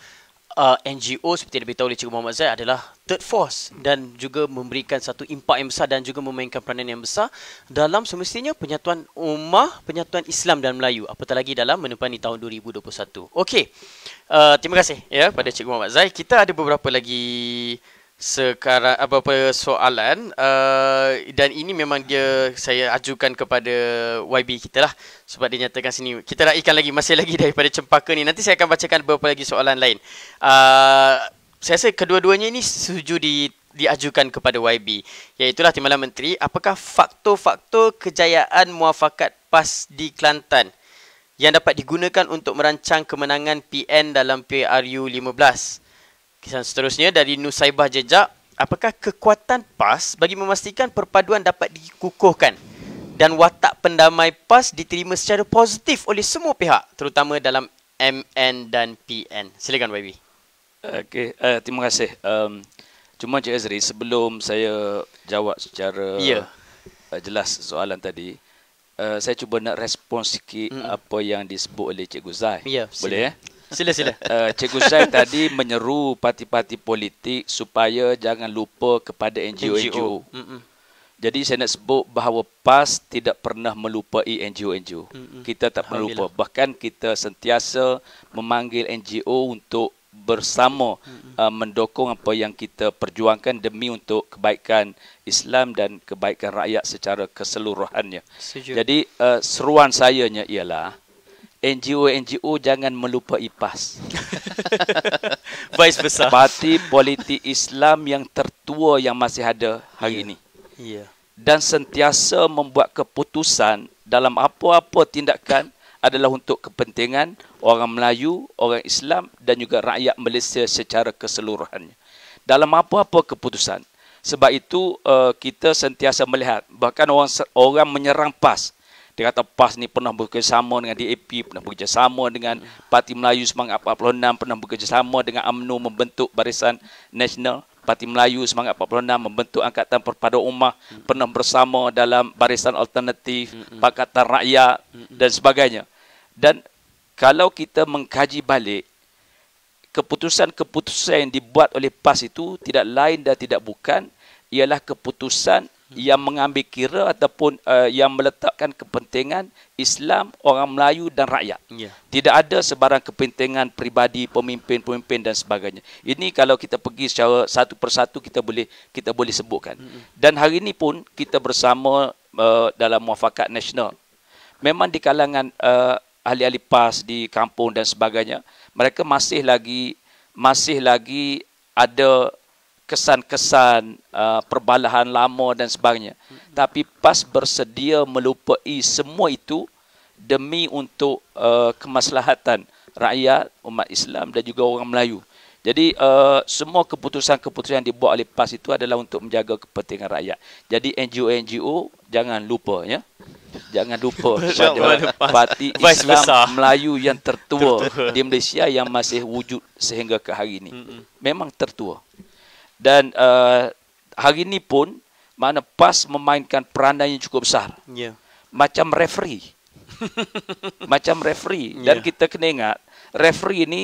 uh, NGO seperti yang diberitahu oleh Cikgu Muhammad Zaid adalah third force dan juga memberikan satu impak yang besar dan juga memainkan peranan yang besar dalam semestinya penyatuan ummah, penyatuan Islam dan Melayu apatah lagi dalam menepani tahun 2021. Okey. Uh, terima kasih ya pada Cikgu Muhammad Zaid. Kita ada beberapa lagi sekarang apa-apa soalan uh, dan ini memang dia saya ajukan kepada YB kita lah sebab dia nyatakan sini kita raikan lagi masih lagi daripada cempaka ni nanti saya akan bacakan beberapa lagi soalan lain uh, saya rasa kedua-duanya ini setuju di diajukan kepada YB iaitulah Timbalan Menteri apakah faktor-faktor kejayaan muafakat PAS di Kelantan yang dapat digunakan untuk merancang kemenangan PN dalam PRU 15 Kisah seterusnya dari Nusaibah Jejak. Apakah kekuatan PAS bagi memastikan perpaduan dapat dikukuhkan dan watak pendamai PAS diterima secara positif oleh semua pihak terutama dalam MN dan PN? Silakan YB. Okey, uh, terima kasih. Um, cuma Cik Azri, sebelum saya jawab secara yeah. Ya. jelas soalan tadi, uh, saya cuba nak respon sikit mm-hmm. apa yang disebut oleh Cikgu Guzai. Yeah, Boleh ya? Eh? Sila sila. Uh, Cikgu Zai tadi menyeru parti-parti politik supaya jangan lupa kepada NGO-NGO. NGO. Jadi saya nak sebut bahawa PAS tidak pernah melupai NGO-NGO. Mm-mm. Kita tak perlu lupa. Bahkan kita sentiasa memanggil NGO untuk bersama uh, mendukung apa yang kita perjuangkan demi untuk kebaikan Islam dan kebaikan rakyat secara keseluruhannya. Sejur. Jadi uh, seruan sayanya ialah NGO-NGO jangan melupai PAS. *laughs* Vice besar. Parti politik Islam yang tertua yang masih ada hari yeah. ini. Yeah. Dan sentiasa membuat keputusan dalam apa-apa tindakan adalah untuk kepentingan orang Melayu, orang Islam dan juga rakyat Malaysia secara keseluruhannya. Dalam apa-apa keputusan. Sebab itu uh, kita sentiasa melihat bahkan orang orang menyerang PAS. Dia kata PAS ni pernah bekerjasama dengan DAP, pernah bekerjasama dengan Parti Melayu Semangat 46, pernah bekerjasama dengan UMNO membentuk barisan nasional. Parti Melayu Semangat 46 membentuk Angkatan Perpada Umah, pernah bersama dalam barisan alternatif, Pakatan Rakyat dan sebagainya. Dan kalau kita mengkaji balik, keputusan-keputusan yang dibuat oleh PAS itu tidak lain dan tidak bukan ialah keputusan Hmm. yang mengambil kira ataupun uh, yang meletakkan kepentingan Islam, orang Melayu dan rakyat. Yeah. Tidak ada sebarang kepentingan peribadi, pemimpin-pemimpin dan sebagainya. Ini kalau kita pergi secara satu persatu kita boleh kita boleh sebutkan. hmm Dan hari ini pun kita bersama uh, dalam muafakat nasional. Memang di kalangan uh, ahli-ahli PAS di kampung dan sebagainya, mereka masih lagi masih lagi ada kesan-kesan uh, perbalahan lama dan sebagainya. Hmm. Tapi PAS bersedia melupai semua itu demi untuk uh, kemaslahatan rakyat, umat Islam dan juga orang Melayu. Jadi uh, semua keputusan-keputusan yang dibuat oleh PAS itu adalah untuk menjaga kepentingan rakyat. Jadi NGO-NGO jangan lupa ya. Jangan lupa kepada *laughs* parti Islam Melayu yang tertua, tertua di Malaysia yang masih wujud sehingga ke hari ini. Hmm, hmm. Memang tertua dan uh, hari ini pun mana pas memainkan peranan yang cukup besar. Yeah. Macam referee. *laughs* Macam referee dan ya. kita kena ingat referee ini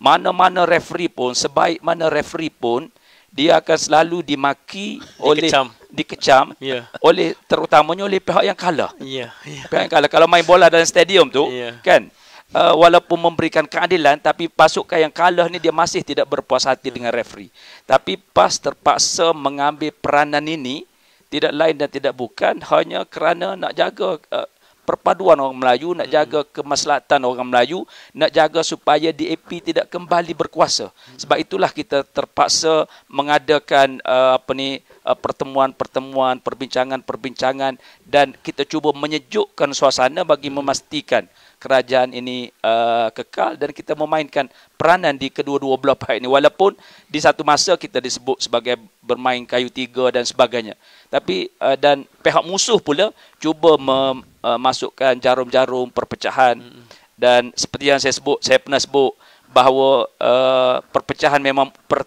mana-mana referee pun sebaik mana referee pun dia akan selalu dimaki *laughs* oleh dikecam, dikecam yeah. oleh terutamanya oleh pihak yang kalah. Yeah. Yeah. Pihak yang kalah kalau main bola dalam stadium tu yeah. kan uh, walaupun memberikan keadilan tapi pasukan yang kalah ni dia masih tidak berpuas hati dengan referee. Tapi PAS terpaksa mengambil peranan ini tidak lain dan tidak bukan hanya kerana nak jaga uh, perpaduan orang Melayu, nak jaga kemaslahatan orang Melayu, nak jaga supaya DAP tidak kembali berkuasa. Sebab itulah kita terpaksa mengadakan uh, apa ni Eh, pertemuan-pertemuan, perbincangan-perbincangan dan kita cuba menyejukkan suasana bagi memastikan kerajaan ini uh, kekal dan kita memainkan peranan di kedua-dua belah pihak ini walaupun di satu masa kita disebut sebagai bermain kayu tiga dan sebagainya. Tapi uh, dan pihak musuh pula cuba memasukkan uh, jarum-jarum perpecahan hmm. dan seperti yang saya sebut, saya pernah sebut bahawa uh, perpecahan memang per,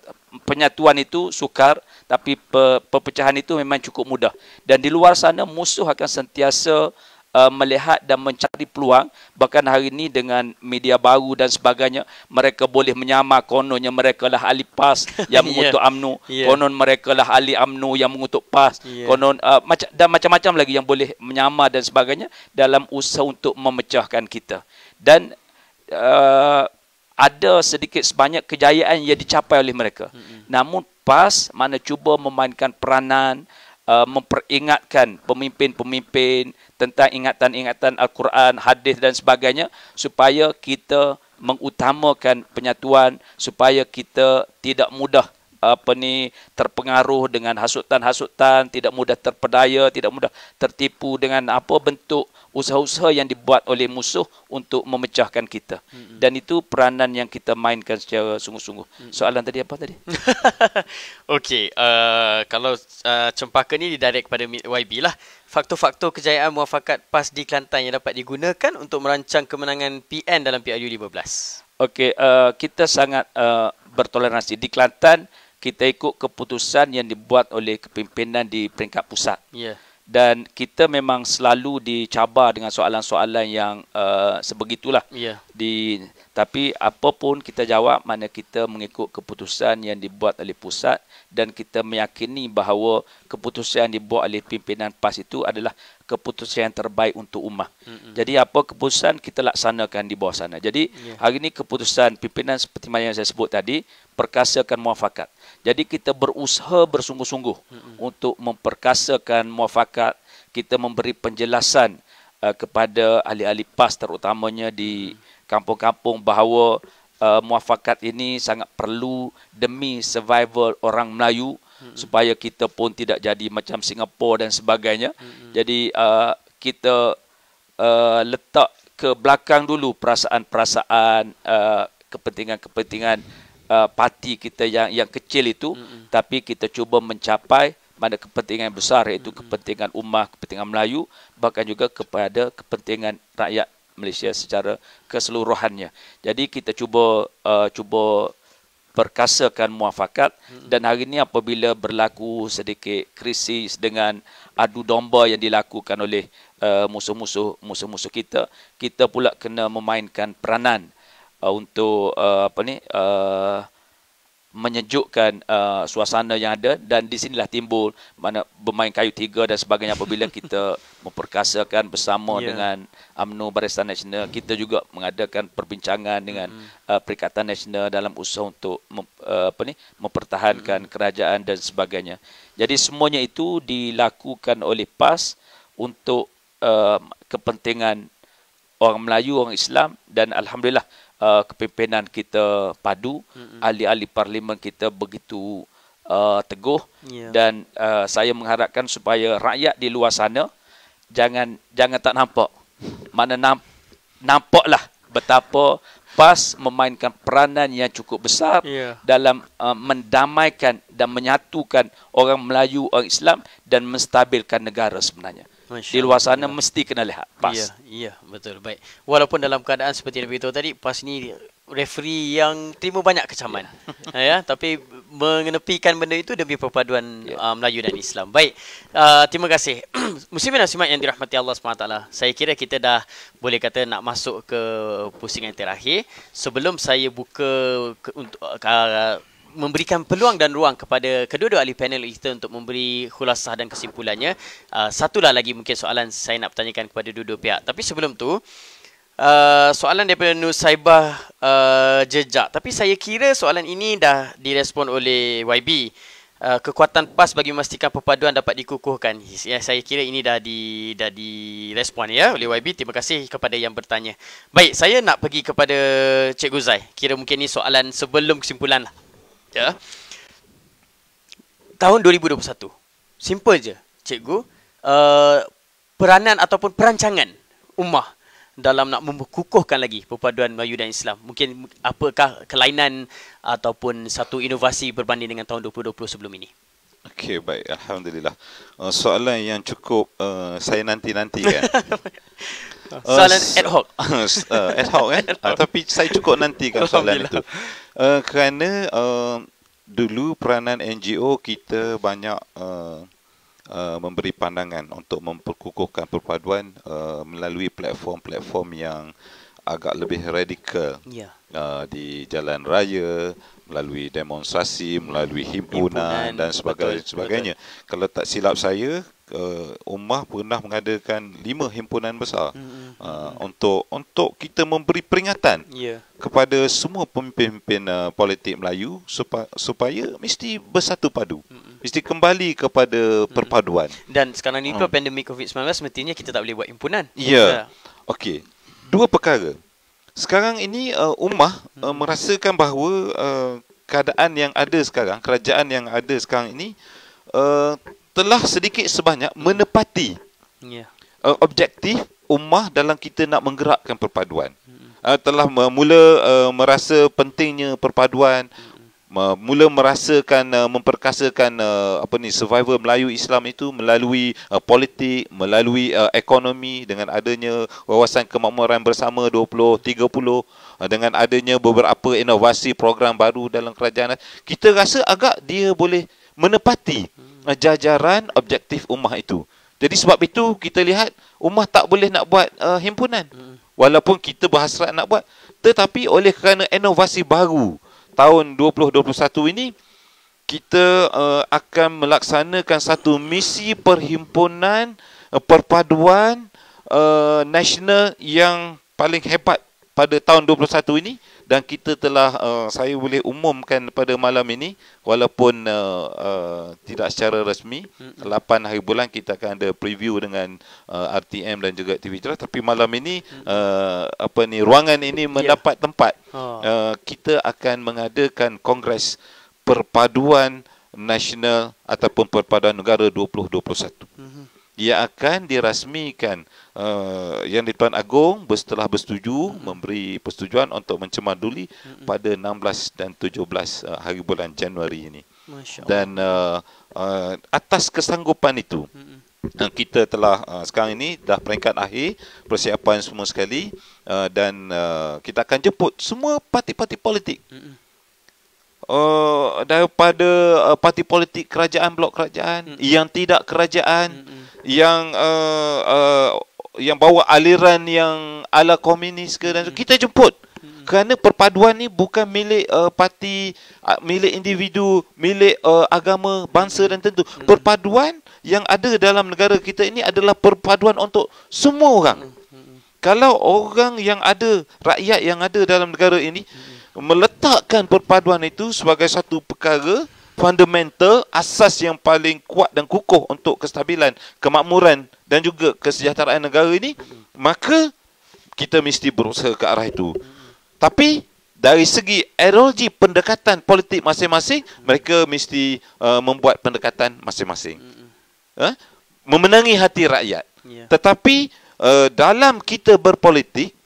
penyatuan itu sukar tapi pe, perpecahan itu memang cukup mudah dan di luar sana musuh akan sentiasa uh, melihat dan mencari peluang bahkan hari ini dengan media baru dan sebagainya mereka boleh menyamar kononnya mereka lah ahli PAS *laughs* yang ya. mengutuk yeah. AMNO yeah. konon mereka lah ahli AMNO yang mengutuk PAS yeah. konon uh, mac- dan macam-macam lagi yang boleh menyamar dan sebagainya dalam usaha untuk memecahkan kita dan uh, ada sedikit sebanyak kejayaan yang dicapai oleh mereka. Mm-hmm. Namun PAS mana cuba memainkan peranan uh, memperingatkan pemimpin-pemimpin tentang ingatan-ingatan Al-Quran, hadis dan sebagainya supaya kita mengutamakan penyatuan supaya kita tidak mudah apa ni terpengaruh dengan hasutan-hasutan, tidak mudah terpedaya, tidak mudah tertipu dengan apa bentuk usaha-usaha yang dibuat oleh musuh untuk memecahkan kita. Mm-hmm. Dan itu peranan yang kita mainkan secara sungguh-sungguh. Mm-hmm. Soalan tadi apa tadi? *laughs* Okey, uh, kalau uh, cempaka ni didirect kepada YB lah. Faktor-faktor kejayaan muafakat PAS di Kelantan yang dapat digunakan untuk merancang kemenangan PN dalam PRU 15. Okey, uh, kita sangat uh, bertoleransi di Kelantan kita ikut keputusan yang dibuat oleh kepimpinan di peringkat pusat. Yeah dan kita memang selalu dicabar dengan soalan-soalan yang uh, sebegitulah yeah. di tapi apapun kita jawab mana kita mengikut keputusan yang dibuat oleh pusat dan kita meyakini bahawa keputusan yang dibuat oleh pimpinan PAS itu adalah keputusan yang terbaik untuk ummah. Mm-hmm. Jadi apa keputusan kita laksanakan di bawah sana. Jadi yeah. hari ini keputusan pimpinan seperti mana yang saya sebut tadi perkasakan muafakat. Jadi kita berusaha bersungguh-sungguh mm-hmm. untuk memperkasakan muafakat, kita memberi penjelasan uh, kepada ahli-ahli PAS terutamanya di mm-hmm. kampung-kampung bahawa uh, muafakat ini sangat perlu demi survival orang Melayu hmm supaya kita pun tidak jadi macam Singapura dan sebagainya. Mm-hmm. Jadi uh, kita uh, letak ke belakang dulu perasaan-perasaan uh, kepentingan-kepentingan uh, parti kita yang yang kecil itu mm-hmm. tapi kita cuba mencapai mana kepentingan yang besar iaitu mm-hmm. kepentingan umat, kepentingan Melayu bahkan juga kepada kepentingan rakyat Malaysia secara keseluruhannya. Jadi kita cuba uh, cuba perkasakan muafakat hmm. dan hari ini apabila berlaku sedikit krisis dengan adu domba yang dilakukan oleh uh, musuh-musuh musuh-musuh kita kita pula kena memainkan peranan uh, untuk uh, apa ni uh, menyejukkan uh, suasana yang ada dan di sinilah timbul mana bermain kayu tiga dan sebagainya apabila *laughs* kita memperkasakan bersama yeah. dengan UMNO Barisan Nasional kita juga mengadakan perbincangan dengan mm uh, Perikatan Nasional dalam usaha untuk mem, uh, apa ni mempertahankan mm kerajaan dan sebagainya. Jadi semuanya itu dilakukan oleh PAS untuk uh, kepentingan orang Melayu orang Islam dan alhamdulillah uh, kepimpinan kita padu, mm-hmm. ahli-ahli parlimen kita begitu uh, teguh yeah. dan uh, saya mengharapkan supaya rakyat di luar sana jangan jangan tak nampak. Mana namp- nampaklah betapa PAS memainkan peranan yang cukup besar yeah. dalam uh, mendamaikan dan menyatukan orang Melayu, orang Islam dan menstabilkan negara sebenarnya di luar sana mesti kena lihat pas. Ya, ya, betul. Baik. Walaupun dalam keadaan seperti yang beritahu tadi, pas ni referee yang terima banyak kecaman. Ya, ya tapi mengenepikan benda itu demi perpaduan ya. uh, Melayu dan Islam. Baik. Uh, terima kasih. *clears throat* Muslimin asimat yang dirahmati Allah SWT. Saya kira kita dah boleh kata nak masuk ke pusingan terakhir. Sebelum saya buka ke, untuk uh, memberikan peluang dan ruang kepada kedua-dua ahli panel kita untuk memberi khulasah dan kesimpulannya. Uh, satulah lagi mungkin soalan saya nak tanyakan kepada dua-dua pihak. Tapi sebelum tu, uh, soalan daripada Nur Saibah uh, jejak. Tapi saya kira soalan ini dah direspon oleh YB. Uh, kekuatan PAS bagi memastikan perpaduan dapat dikukuhkan. Ya, saya kira ini dah di dah direspon ya oleh YB. Terima kasih kepada yang bertanya. Baik, saya nak pergi kepada Cikgu Zai. Kira mungkin ini soalan sebelum kesimpulan lah ya. Tahun 2021. Simple je, cikgu. Uh, peranan ataupun perancangan ummah dalam nak mengukuhkan lagi perpaduan Melayu dan Islam. Mungkin apakah kelainan ataupun satu inovasi berbanding dengan tahun 2020 sebelum ini? Okey, baik. Alhamdulillah. Uh, soalan yang cukup uh, saya nanti-nanti kan? *laughs* Uh, soalan ad hoc. *laughs* Uh, uh, ad hoc kan? *laughs* Ad uh, hoc. Uh, tapi saya cukup nantikan soalan itu. Uh, kerana uh, dulu peranan NGO kita banyak uh, uh, memberi pandangan untuk memperkukuhkan perpaduan uh, melalui platform-platform yang agak lebih radikal yeah. uh, di jalan raya, melalui demonstrasi, melalui himpunan, himpunan dan sebagainya. Betul, sebagainya. Betul. Kalau tak silap saya, uh, eh, Umar pernah mengadakan lima himpunan besar mm-hmm. uh, untuk untuk kita memberi peringatan yeah. kepada semua pemimpin-pemimpin uh, eh, politik Melayu supaya, supaya mesti bersatu padu. Mm-hmm. Mesti kembali kepada mm-hmm. perpaduan. Dan sekarang ni hmm. pandemik COVID-19, sebetulnya kita tak boleh buat himpunan. Ya. Yeah. Okey. Dua perkara. Sekarang ini uh, ummah uh, hmm. merasakan bahawa uh, keadaan yang ada sekarang, kerajaan yang ada sekarang ini uh, telah sedikit sebanyak menepati yeah. uh, objektif ummah dalam kita nak menggerakkan perpaduan. Hmm. Uh, telah mula uh, merasa pentingnya perpaduan, hmm mula merasakan uh, memperkasakan uh, apa ni survivor Melayu Islam itu melalui uh, politik melalui uh, ekonomi dengan adanya wawasan kemakmuran bersama 2030 uh, dengan adanya beberapa inovasi program baru dalam kerajaan kita rasa agak dia boleh menepati uh, jajaran objektif ummah itu jadi sebab itu kita lihat ummah tak boleh nak buat uh, himpunan hmm. walaupun kita berhasrat nak buat tetapi oleh kerana inovasi baru tahun 2021 ini kita uh, akan melaksanakan satu misi perhimpunan uh, perpaduan uh, nasional yang paling hebat pada tahun 21 ini dan kita telah uh, saya boleh umumkan pada malam ini walaupun uh, uh, tidak secara rasmi 8 hari bulan kita akan ada preview dengan uh, RTM dan juga TV3 tapi malam ini uh, apa ni ruangan ini ya. mendapat yeah. tempat uh, kita akan mengadakan kongres perpaduan nasional ataupun perpaduan negara 2021 mm-hmm ia akan dirasmikan uh, yang di Tuan Agong setelah bersetuju mm-hmm. memberi persetujuan untuk mencemar duli mm-hmm. pada 16 dan 17 uh, eh, hari bulan Januari ini. dan uh, uh, atas kesanggupan itu mm-hmm. kita telah uh, sekarang ini dah peringkat akhir persiapan semua sekali uh, dan uh, kita akan jemput semua parti-parti politik mm-hmm. Eh, daripada uh, parti politik kerajaan blok kerajaan mm-hmm. yang tidak kerajaan mm-hmm. yang uh, uh, yang bawa aliran yang ala komunis ke dan mm-hmm. kita jemput mm-hmm. kerana perpaduan ni bukan milik uh, parti uh, milik individu milik uh, agama bangsa dan tentu mm-hmm. perpaduan yang ada dalam negara kita ini adalah perpaduan untuk semua orang mm-hmm. kalau orang yang ada rakyat yang ada dalam negara ini mm-hmm meletakkan perpaduan itu sebagai satu perkara fundamental asas yang paling kuat dan kukuh untuk kestabilan, kemakmuran dan juga kesejahteraan negara ini, maka kita mesti berusaha ke arah itu. Tapi dari segi ideologi pendekatan politik masing-masing, mereka mesti uh, membuat pendekatan masing-masing. Huh? Memenangi hati rakyat. Ya. Tetapi uh, dalam kita berpolitik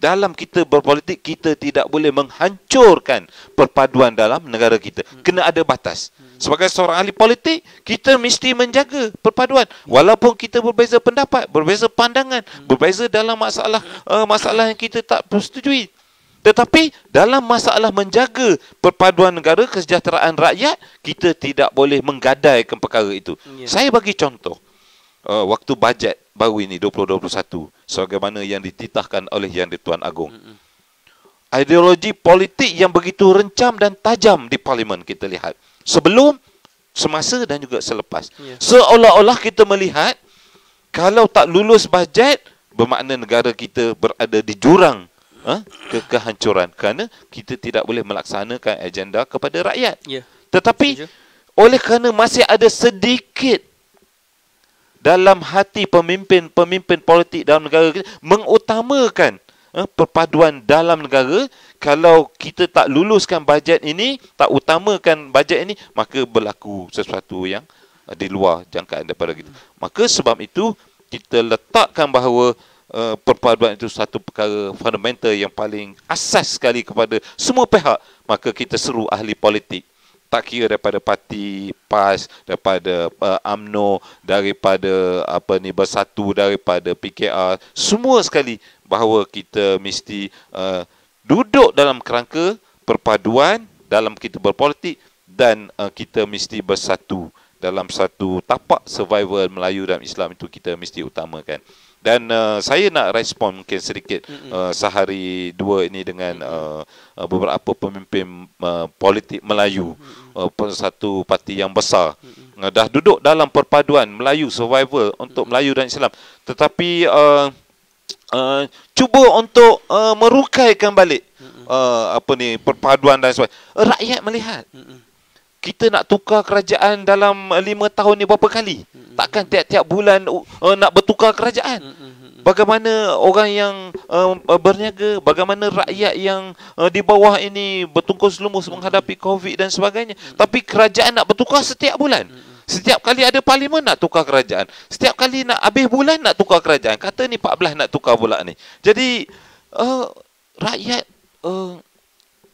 dalam kita berpolitik kita tidak boleh menghancurkan perpaduan dalam negara kita hmm. kena ada batas hmm. sebagai seorang ahli politik kita mesti menjaga perpaduan walaupun kita berbeza pendapat berbeza pandangan hmm. berbeza dalam masalah uh, masalah yang kita tak bersetuju, tetapi dalam masalah menjaga perpaduan negara kesejahteraan rakyat kita tidak boleh menggadaikan perkara itu yeah. saya bagi contoh uh, waktu bajet baru ini 2021 sebagaimana yang dititahkan oleh Yang Dituan Agong. Ideologi politik yang begitu rencam dan tajam di parlimen kita lihat. Sebelum, semasa dan juga selepas. Ya. Seolah-olah kita melihat kalau tak lulus bajet bermakna negara kita berada di jurang ha, kehancuran kerana kita tidak boleh melaksanakan agenda kepada rakyat. Ya. Tetapi oleh kerana masih ada sedikit dalam hati pemimpin-pemimpin politik dalam negara kita mengutamakan eh, perpaduan dalam negara kalau kita tak luluskan bajet ini tak utamakan bajet ini maka berlaku sesuatu yang eh, di luar jangkaan daripada kita maka sebab itu kita letakkan bahawa eh, perpaduan itu satu perkara fundamental yang paling asas sekali kepada semua pihak maka kita seru ahli politik tak kira daripada parti PAS daripada uh, AMNO daripada apa ni Bersatu daripada PKR semua sekali bahawa kita mesti uh, duduk dalam kerangka perpaduan dalam kita berpolitik dan uh, kita mesti bersatu dalam satu tapak survival Melayu dan Islam itu kita mesti utamakan dan uh, saya nak respon mungkin sedikit uh, sehari dua ini dengan uh, uh, beberapa pemimpin uh, politik Melayu uh, satu parti yang besar uh, dah duduk dalam perpaduan Melayu survival untuk Melayu dan Islam tetapi uh, uh, cuba untuk uh, merukaikan balik uh, apa ni perpaduan dan sebagainya rakyat melihat kita nak tukar kerajaan dalam eh, lima tahun ni berapa kali? Mm-hmm. Takkan tiap-tiap bulan uh, nak bertukar kerajaan? Mm-hmm. Bagaimana orang yang uh, berniaga, bagaimana rakyat yang uh, di bawah ini bertungkus lumus mm-hmm. menghadapi COVID dan sebagainya? Mm-hmm. Tapi kerajaan nak bertukar setiap bulan. Mm-hmm. Setiap kali ada parlimen nak tukar kerajaan. Setiap kali nak habis bulan nak tukar kerajaan. Kata ni 14 nak tukar pula ni. Jadi uh, rakyat uh,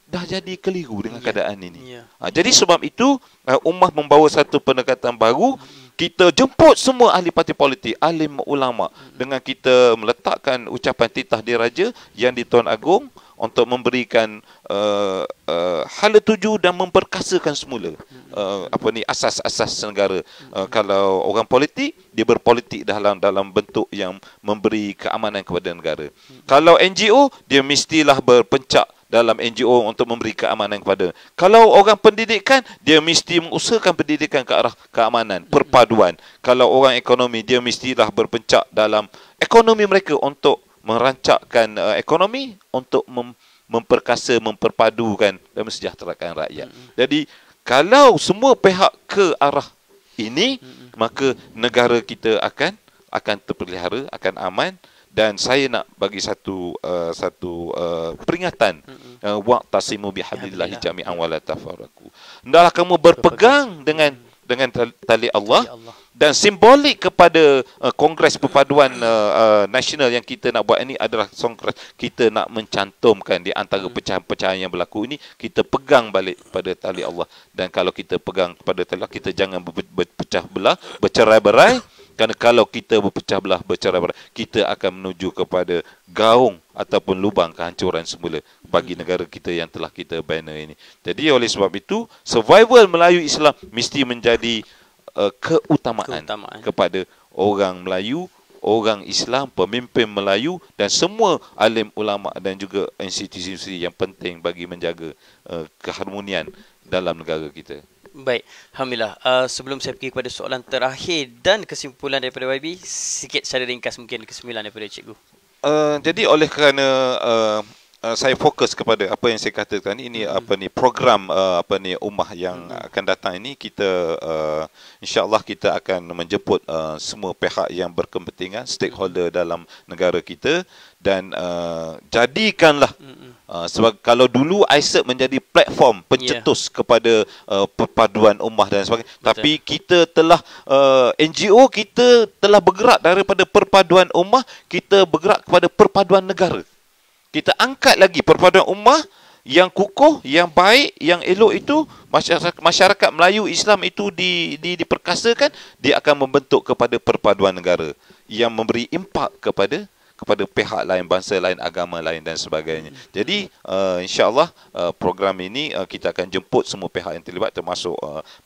dah jadi keliru dengan yeah. keadaan ini. Yeah. Ha, jadi sebab itu uh, ummah membawa satu pendekatan baru kita jemput semua ahli parti politik, ahli ulama dengan kita meletakkan ucapan titah diraja yang di Tuan Agong untuk memberikan uh, uh, hala tuju dan memperkasakan semula uh, apa ni asas-asas negara. Uh, kalau orang politik dia berpolitik dalam dalam bentuk yang memberi keamanan kepada negara. Kalau NGO dia mestilah berpencak dalam NGO untuk memberi keamanan kepada. Kalau orang pendidikan, dia mesti mengusahakan pendidikan ke arah keamanan, perpaduan. Kalau orang ekonomi, dia mestilah berpencak dalam ekonomi mereka untuk merancakkan uh, ekonomi untuk mem- memperkasa, memperpadukan dan mesejahterakan rakyat. Jadi, kalau semua pihak ke arah ini, maka negara kita akan akan terpelihara, akan aman dan saya nak bagi satu uh, satu uh, peringatan uh, wa tasimu bihablillah jami'an wa la tafarraqu hendaklah kamu berpegang dengan mm. dengan tali Allah dan simbolik kepada uh, kongres perpaduan uh, uh, nasional yang kita nak buat ini adalah kongres kita nak mencantumkan di antara mm. pecahan-pecahan yang berlaku ini kita pegang balik pada tali Allah dan kalau kita pegang pada tali Allah kita jangan berpecah belah bercerai-berai kerana kalau kita berpecah belah bercerai berai, kita akan menuju kepada gaung ataupun lubang kehancuran semula bagi hmm. negara kita yang telah kita bina ini. Jadi oleh sebab itu, survival Melayu Islam mesti menjadi uh, keutamaan, keutamaan kepada orang Melayu, orang Islam, pemimpin Melayu dan semua alim ulama dan juga institusi-institusi yang penting bagi menjaga uh, keharmonian dalam negara kita. Baik, Alhamdulillah. Uh, sebelum saya pergi kepada soalan terakhir dan kesimpulan daripada YB, sikit secara ringkas mungkin kesimpulan daripada cikgu. Uh, jadi oleh kerana uh, Uh, saya fokus kepada apa yang saya katakan ini hmm. apa ni program uh, apa ni ummah yang hmm. akan datang ini kita uh, insyaallah kita akan menjemput uh, semua pihak yang berkepentingan stakeholder hmm. dalam negara kita dan uh, jadikanlah mm-hmm. uh, sebab kalau dulu ISEP menjadi platform pencetus yeah. kepada uh, perpaduan ummah dan sebagainya Betul. tapi kita telah uh, NGO kita telah bergerak daripada perpaduan ummah kita bergerak kepada perpaduan negara kita angkat lagi perpaduan ummah yang kukuh, yang baik, yang elok itu masyarakat, masyarakat Melayu Islam itu di, di, diperkasakan dia akan membentuk kepada perpaduan negara yang memberi impak kepada kepada pihak lain bangsa lain agama lain dan sebagainya. Jadi uh, eh, insya uh, eh, program ini uh, kita akan jemput semua pihak yang terlibat termasuk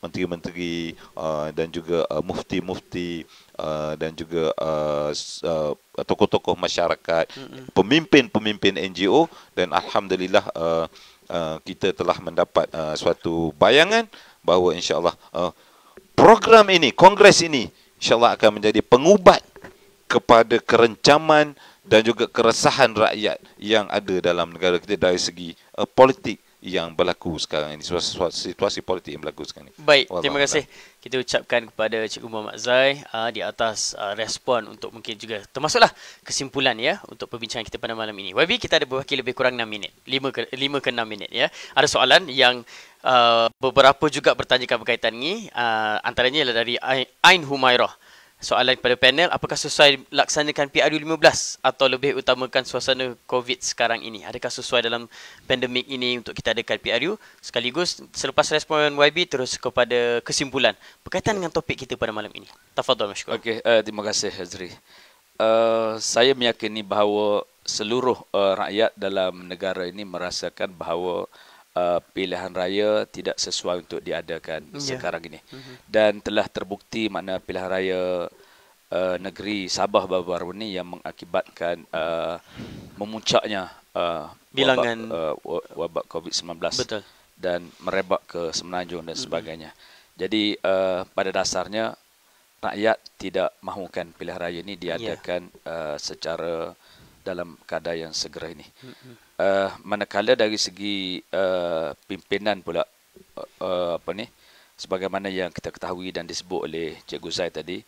menteri-menteri uh, dan juga uh, mufti-mufti Uh, dan juga uh, uh, tokoh-tokoh masyarakat, mm-hmm. pemimpin-pemimpin NGO dan alhamdulillah uh, uh, kita telah mendapat uh, suatu bayangan bahawa insyaallah uh, program ini, kongres ini insyaallah akan menjadi pengubat kepada kerencaman dan juga keresahan rakyat yang ada dalam negara kita dari segi uh, politik yang berlaku sekarang ini situasi, situasi politik yang berlaku sekarang ini. Baik, Walau terima kasih. Allah. Kita ucapkan kepada Cikgu Muhammad Zai uh, di atas uh, respon untuk mungkin juga termasuklah kesimpulan ya untuk perbincangan kita pada malam ini. YB kita ada berbaki lebih kurang 6 minit. 5 ke 5 6 minit ya. Ada soalan yang uh, beberapa juga bertanyakan berkaitan ini uh, antaranya adalah dari Ain Humairah soalan kepada panel apakah sesuai laksanakan PRU 15 atau lebih utamakan suasana COVID sekarang ini adakah sesuai dalam pandemik ini untuk kita adakan PRU sekaligus selepas respon YB terus kepada kesimpulan berkaitan dengan topik kita pada malam ini tafadhol masykur Okay, uh, eh, terima kasih Hazri uh, eh, saya meyakini bahawa seluruh uh, rakyat dalam negara ini merasakan bahawa uh, pilihan raya tidak sesuai untuk diadakan yeah. sekarang ini. Mm-hmm. Dan telah terbukti makna pilihan raya uh, negeri Sabah baru-baru ini yang mengakibatkan uh, memuncaknya uh, bilangan wabak, uh, wabak COVID-19 dan merebak ke Semenanjung dan mhm. sebagainya. Mm-hmm. Jadi uh, pada dasarnya rakyat tidak mahukan pilihan raya ini ya. diadakan yeah. uh, secara dalam keadaan yang segera ini. Mm-hmm uh, manakala dari segi uh, pimpinan pula uh, uh, apa ni sebagaimana yang kita ketahui dan disebut oleh Cikgu Zai tadi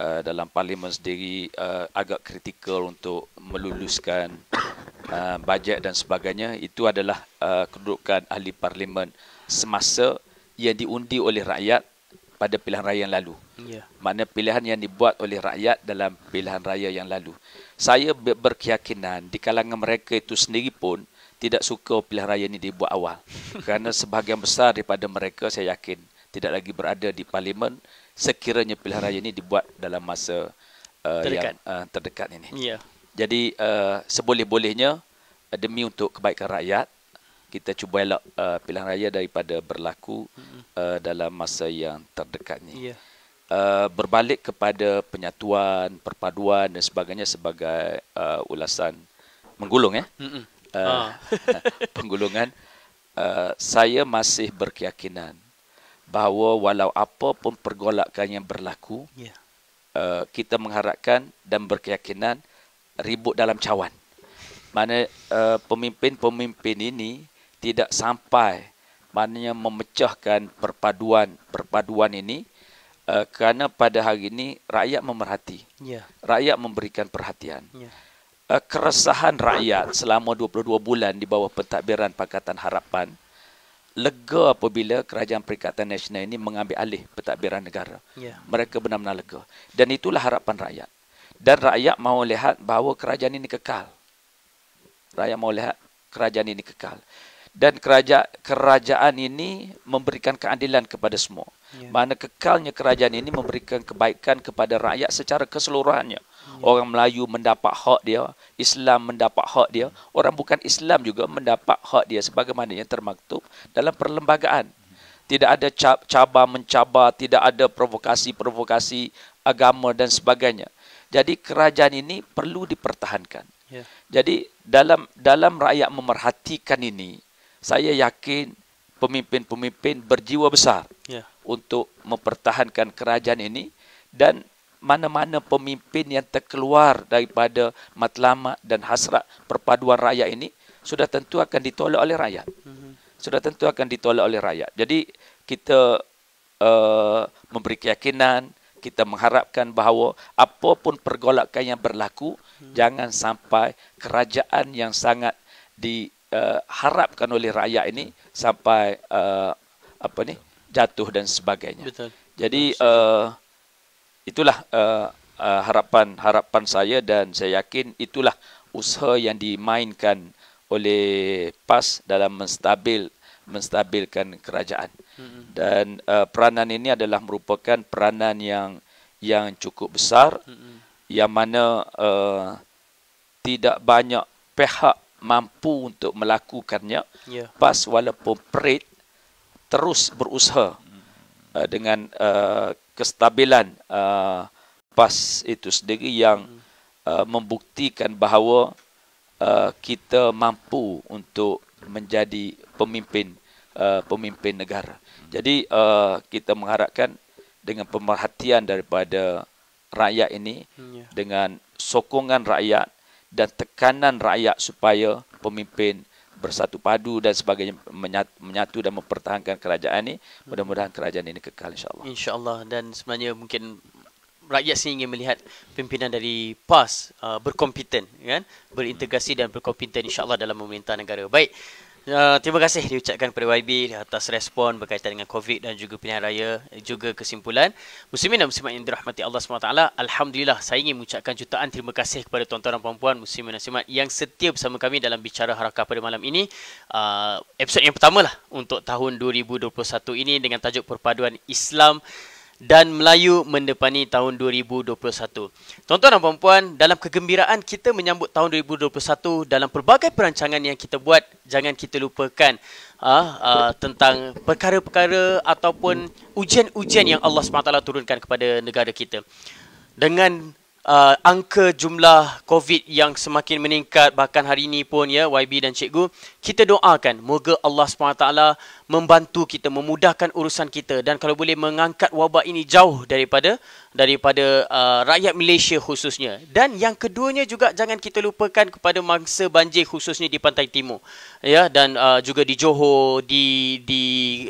uh, dalam parlimen sendiri uh, agak kritikal untuk meluluskan uh, bajet dan sebagainya itu adalah uh, kedudukan ahli parlimen semasa yang diundi oleh rakyat pada pilihan raya yang lalu. Yeah. Makna pilihan yang dibuat oleh rakyat dalam pilihan raya yang lalu. Saya berkeyakinan di kalangan mereka itu sendiri pun tidak suka pilihan raya ini dibuat awal. *laughs* Kerana sebahagian besar daripada mereka saya yakin tidak lagi berada di parlimen sekiranya pilihan raya ini dibuat dalam masa uh, terdekat. yang uh, terdekat ini. Yeah. Jadi uh, seboleh-bolehnya uh, demi untuk kebaikan rakyat, kita cuba elak uh, pilihan raya daripada berlaku mm-hmm. uh, dalam masa yang terdekat ni. Yeah. Uh, berbalik kepada penyatuan, perpaduan dan sebagainya sebagai uh, ulasan menggulung ya. Eh? Mm-hmm. Uh, ah. *laughs* penggulungan uh, saya masih berkeyakinan bahawa walau apa pun pergolakan yang berlaku yeah. uh, kita mengharapkan dan berkeyakinan ribut dalam cawan mana uh, pemimpin-pemimpin ini tidak sampai maknanya memecahkan perpaduan perpaduan ini uh, kerana pada hari ini rakyat memerhati yeah. rakyat memberikan perhatian yeah. Ya. uh, keresahan rakyat selama 22 bulan di bawah pentadbiran Pakatan Harapan lega apabila Kerajaan Perikatan Nasional ini mengambil alih pentadbiran negara yeah. mereka benar-benar lega dan itulah harapan rakyat dan rakyat mahu lihat bahawa kerajaan ini kekal rakyat mahu lihat kerajaan ini kekal dan kerajaan ini memberikan keadilan kepada semua. Yeah. Mana kekalnya kerajaan ini memberikan kebaikan kepada rakyat secara keseluruhannya. Yeah. Orang Melayu mendapat hak dia, Islam mendapat hak dia, orang bukan Islam juga mendapat hak dia sebagaimana yang termaktub dalam perlembagaan. Tidak ada cabar-mencabar, tidak ada provokasi-provokasi agama dan sebagainya. Jadi kerajaan ini perlu dipertahankan. Yeah. Jadi dalam dalam rakyat memerhatikan ini saya yakin pemimpin-pemimpin berjiwa besar yeah. untuk mempertahankan kerajaan ini dan mana-mana pemimpin yang terkeluar daripada matlamat dan hasrat perpaduan rakyat ini sudah tentu akan ditolak oleh rakyat. Mm-hmm. Sudah tentu akan ditolak oleh rakyat. Jadi kita uh, memberi keyakinan, kita mengharapkan bahawa apapun pergolakan yang berlaku, mm-hmm. jangan sampai kerajaan yang sangat di diharapkan eh, uh, oleh rakyat ini sampai uh, apa ni jatuh dan sebagainya. Betul. Jadi uh, itulah harapan-harapan uh, uh, saya dan saya yakin itulah usaha yang dimainkan oleh PAS dalam menstabil menstabilkan kerajaan. Hmm. Dan uh, peranan ini adalah merupakan peranan yang yang cukup besar hmm. yang mana uh, tidak banyak pihak mampu untuk melakukannya yeah. pas walaupun perit terus berusaha hmm. uh, dengan uh, kestabilan uh, pas itu sendiri yang hmm. uh, membuktikan bahawa uh, kita mampu untuk menjadi pemimpin uh, pemimpin negara. Hmm. Jadi uh, kita mengharapkan dengan pemerhatian daripada rakyat ini yeah. dengan sokongan rakyat dan tekanan rakyat supaya pemimpin bersatu padu dan sebagainya menyatu dan mempertahankan kerajaan ini mudah-mudahan kerajaan ini kekal insyaallah insyaallah dan sebenarnya mungkin rakyat sini ingin melihat pimpinan dari PAS uh, berkompeten kan berintegrasi dan berkompeten insyaallah dalam memerintah negara baik Uh, terima kasih diucapkan kepada YB atas respon berkaitan dengan COVID dan juga pilihan raya eh, juga kesimpulan muslimin dan muslimat yang dirahmati Allah SWT Alhamdulillah saya ingin mengucapkan jutaan terima kasih kepada tuan-tuan dan puan-puan muslimin dan muslimat yang setia bersama kami dalam bicara harakah pada malam ini uh, episod yang pertama lah untuk tahun 2021 ini dengan tajuk perpaduan Islam dan Melayu mendepani tahun 2021. Tuan-tuan dan puan-puan, dalam kegembiraan kita menyambut tahun 2021 dalam pelbagai perancangan yang kita buat, jangan kita lupakan uh, uh, tentang perkara-perkara ataupun ujian-ujian yang Allah SWT turunkan kepada negara kita. Dengan uh, angka jumlah COVID yang semakin meningkat bahkan hari ini pun ya YB dan cikgu kita doakan moga Allah SWT membantu kita memudahkan urusan kita dan kalau boleh mengangkat wabak ini jauh daripada daripada uh, rakyat Malaysia khususnya dan yang keduanya juga jangan kita lupakan kepada mangsa banjir khususnya di pantai timur ya dan uh, juga di Johor di di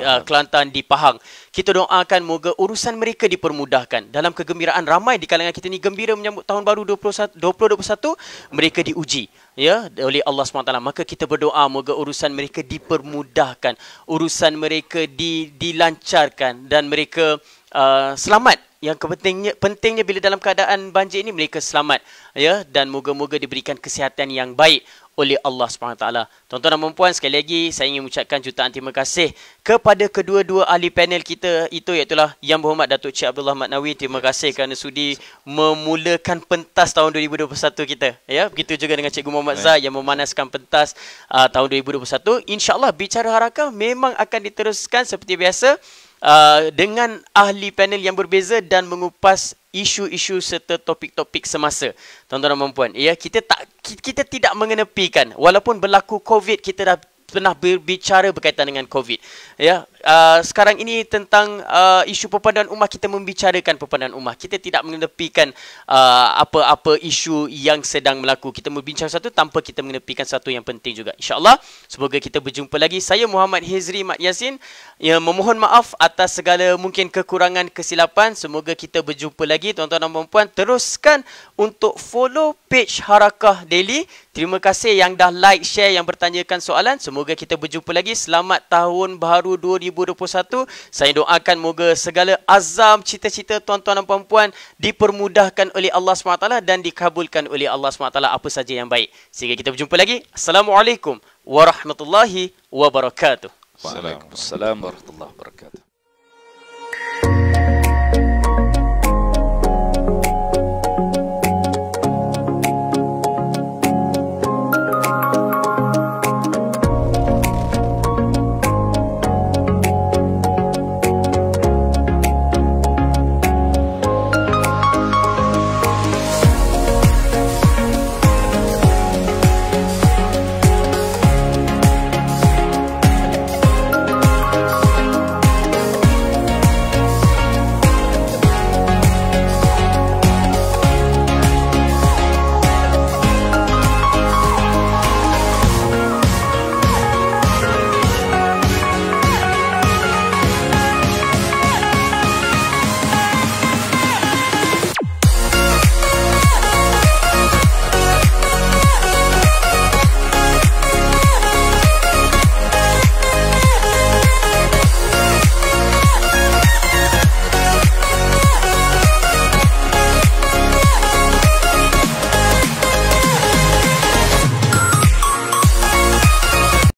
uh, Kelantan di Pahang kita doakan moga urusan mereka dipermudahkan dalam kegembiraan ramai di kalangan kita ni gembira menyambut tahun baru 2021, 2021 mereka diuji ya oleh Allah SWT maka kita berdoa moga urusan mereka dipermudahkan urusan mereka di, dilancarkan dan mereka uh, selamat. Yang kepentingnya pentingnya bila dalam keadaan banjir ini mereka selamat ya dan moga-moga diberikan kesihatan yang baik oleh Allah SWT. Tuan-tuan dan perempuan, sekali lagi saya ingin mengucapkan jutaan terima kasih kepada kedua-dua ahli panel kita itu iaitu lah Yang Berhormat Datuk Cik Abdullah Matnawi. Terima kasih kerana sudi memulakan pentas tahun 2021 kita. Ya, Begitu juga dengan Cikgu Muhammad Zah yang memanaskan pentas uh, tahun 2021. InsyaAllah bicara harakah memang akan diteruskan seperti biasa. Uh, dengan ahli panel yang berbeza dan mengupas isu-isu serta topik-topik semasa. Tuan-tuan dan puan-puan, ya, kita tak kita tidak mengenepikan walaupun berlaku COVID kita dah pernah berbicara berkaitan dengan COVID. Ya, uh, sekarang ini tentang uh, isu perpaduan umat kita membicarakan perpaduan umat. Kita tidak menepikan uh, apa-apa isu yang sedang melaku. Kita membincang satu tanpa kita menepikan satu yang penting juga. InsyaAllah, semoga kita berjumpa lagi. Saya Muhammad Hizri Mat Yasin yang memohon maaf atas segala mungkin kekurangan kesilapan. Semoga kita berjumpa lagi tuan-tuan dan puan Teruskan untuk follow page Harakah Daily. Terima kasih yang dah like, share, yang bertanyakan soalan. Semoga kita berjumpa lagi. Selamat Tahun Baru 2000. 2021. Saya doakan moga segala azam, cita-cita tuan-tuan dan puan-puan dipermudahkan oleh Allah SWT dan dikabulkan oleh Allah SWT apa saja yang baik. Sehingga kita berjumpa lagi. Assalamualaikum warahmatullahi wabarakatuh. Waalaikumsalam warahmatullahi wabarakatuh.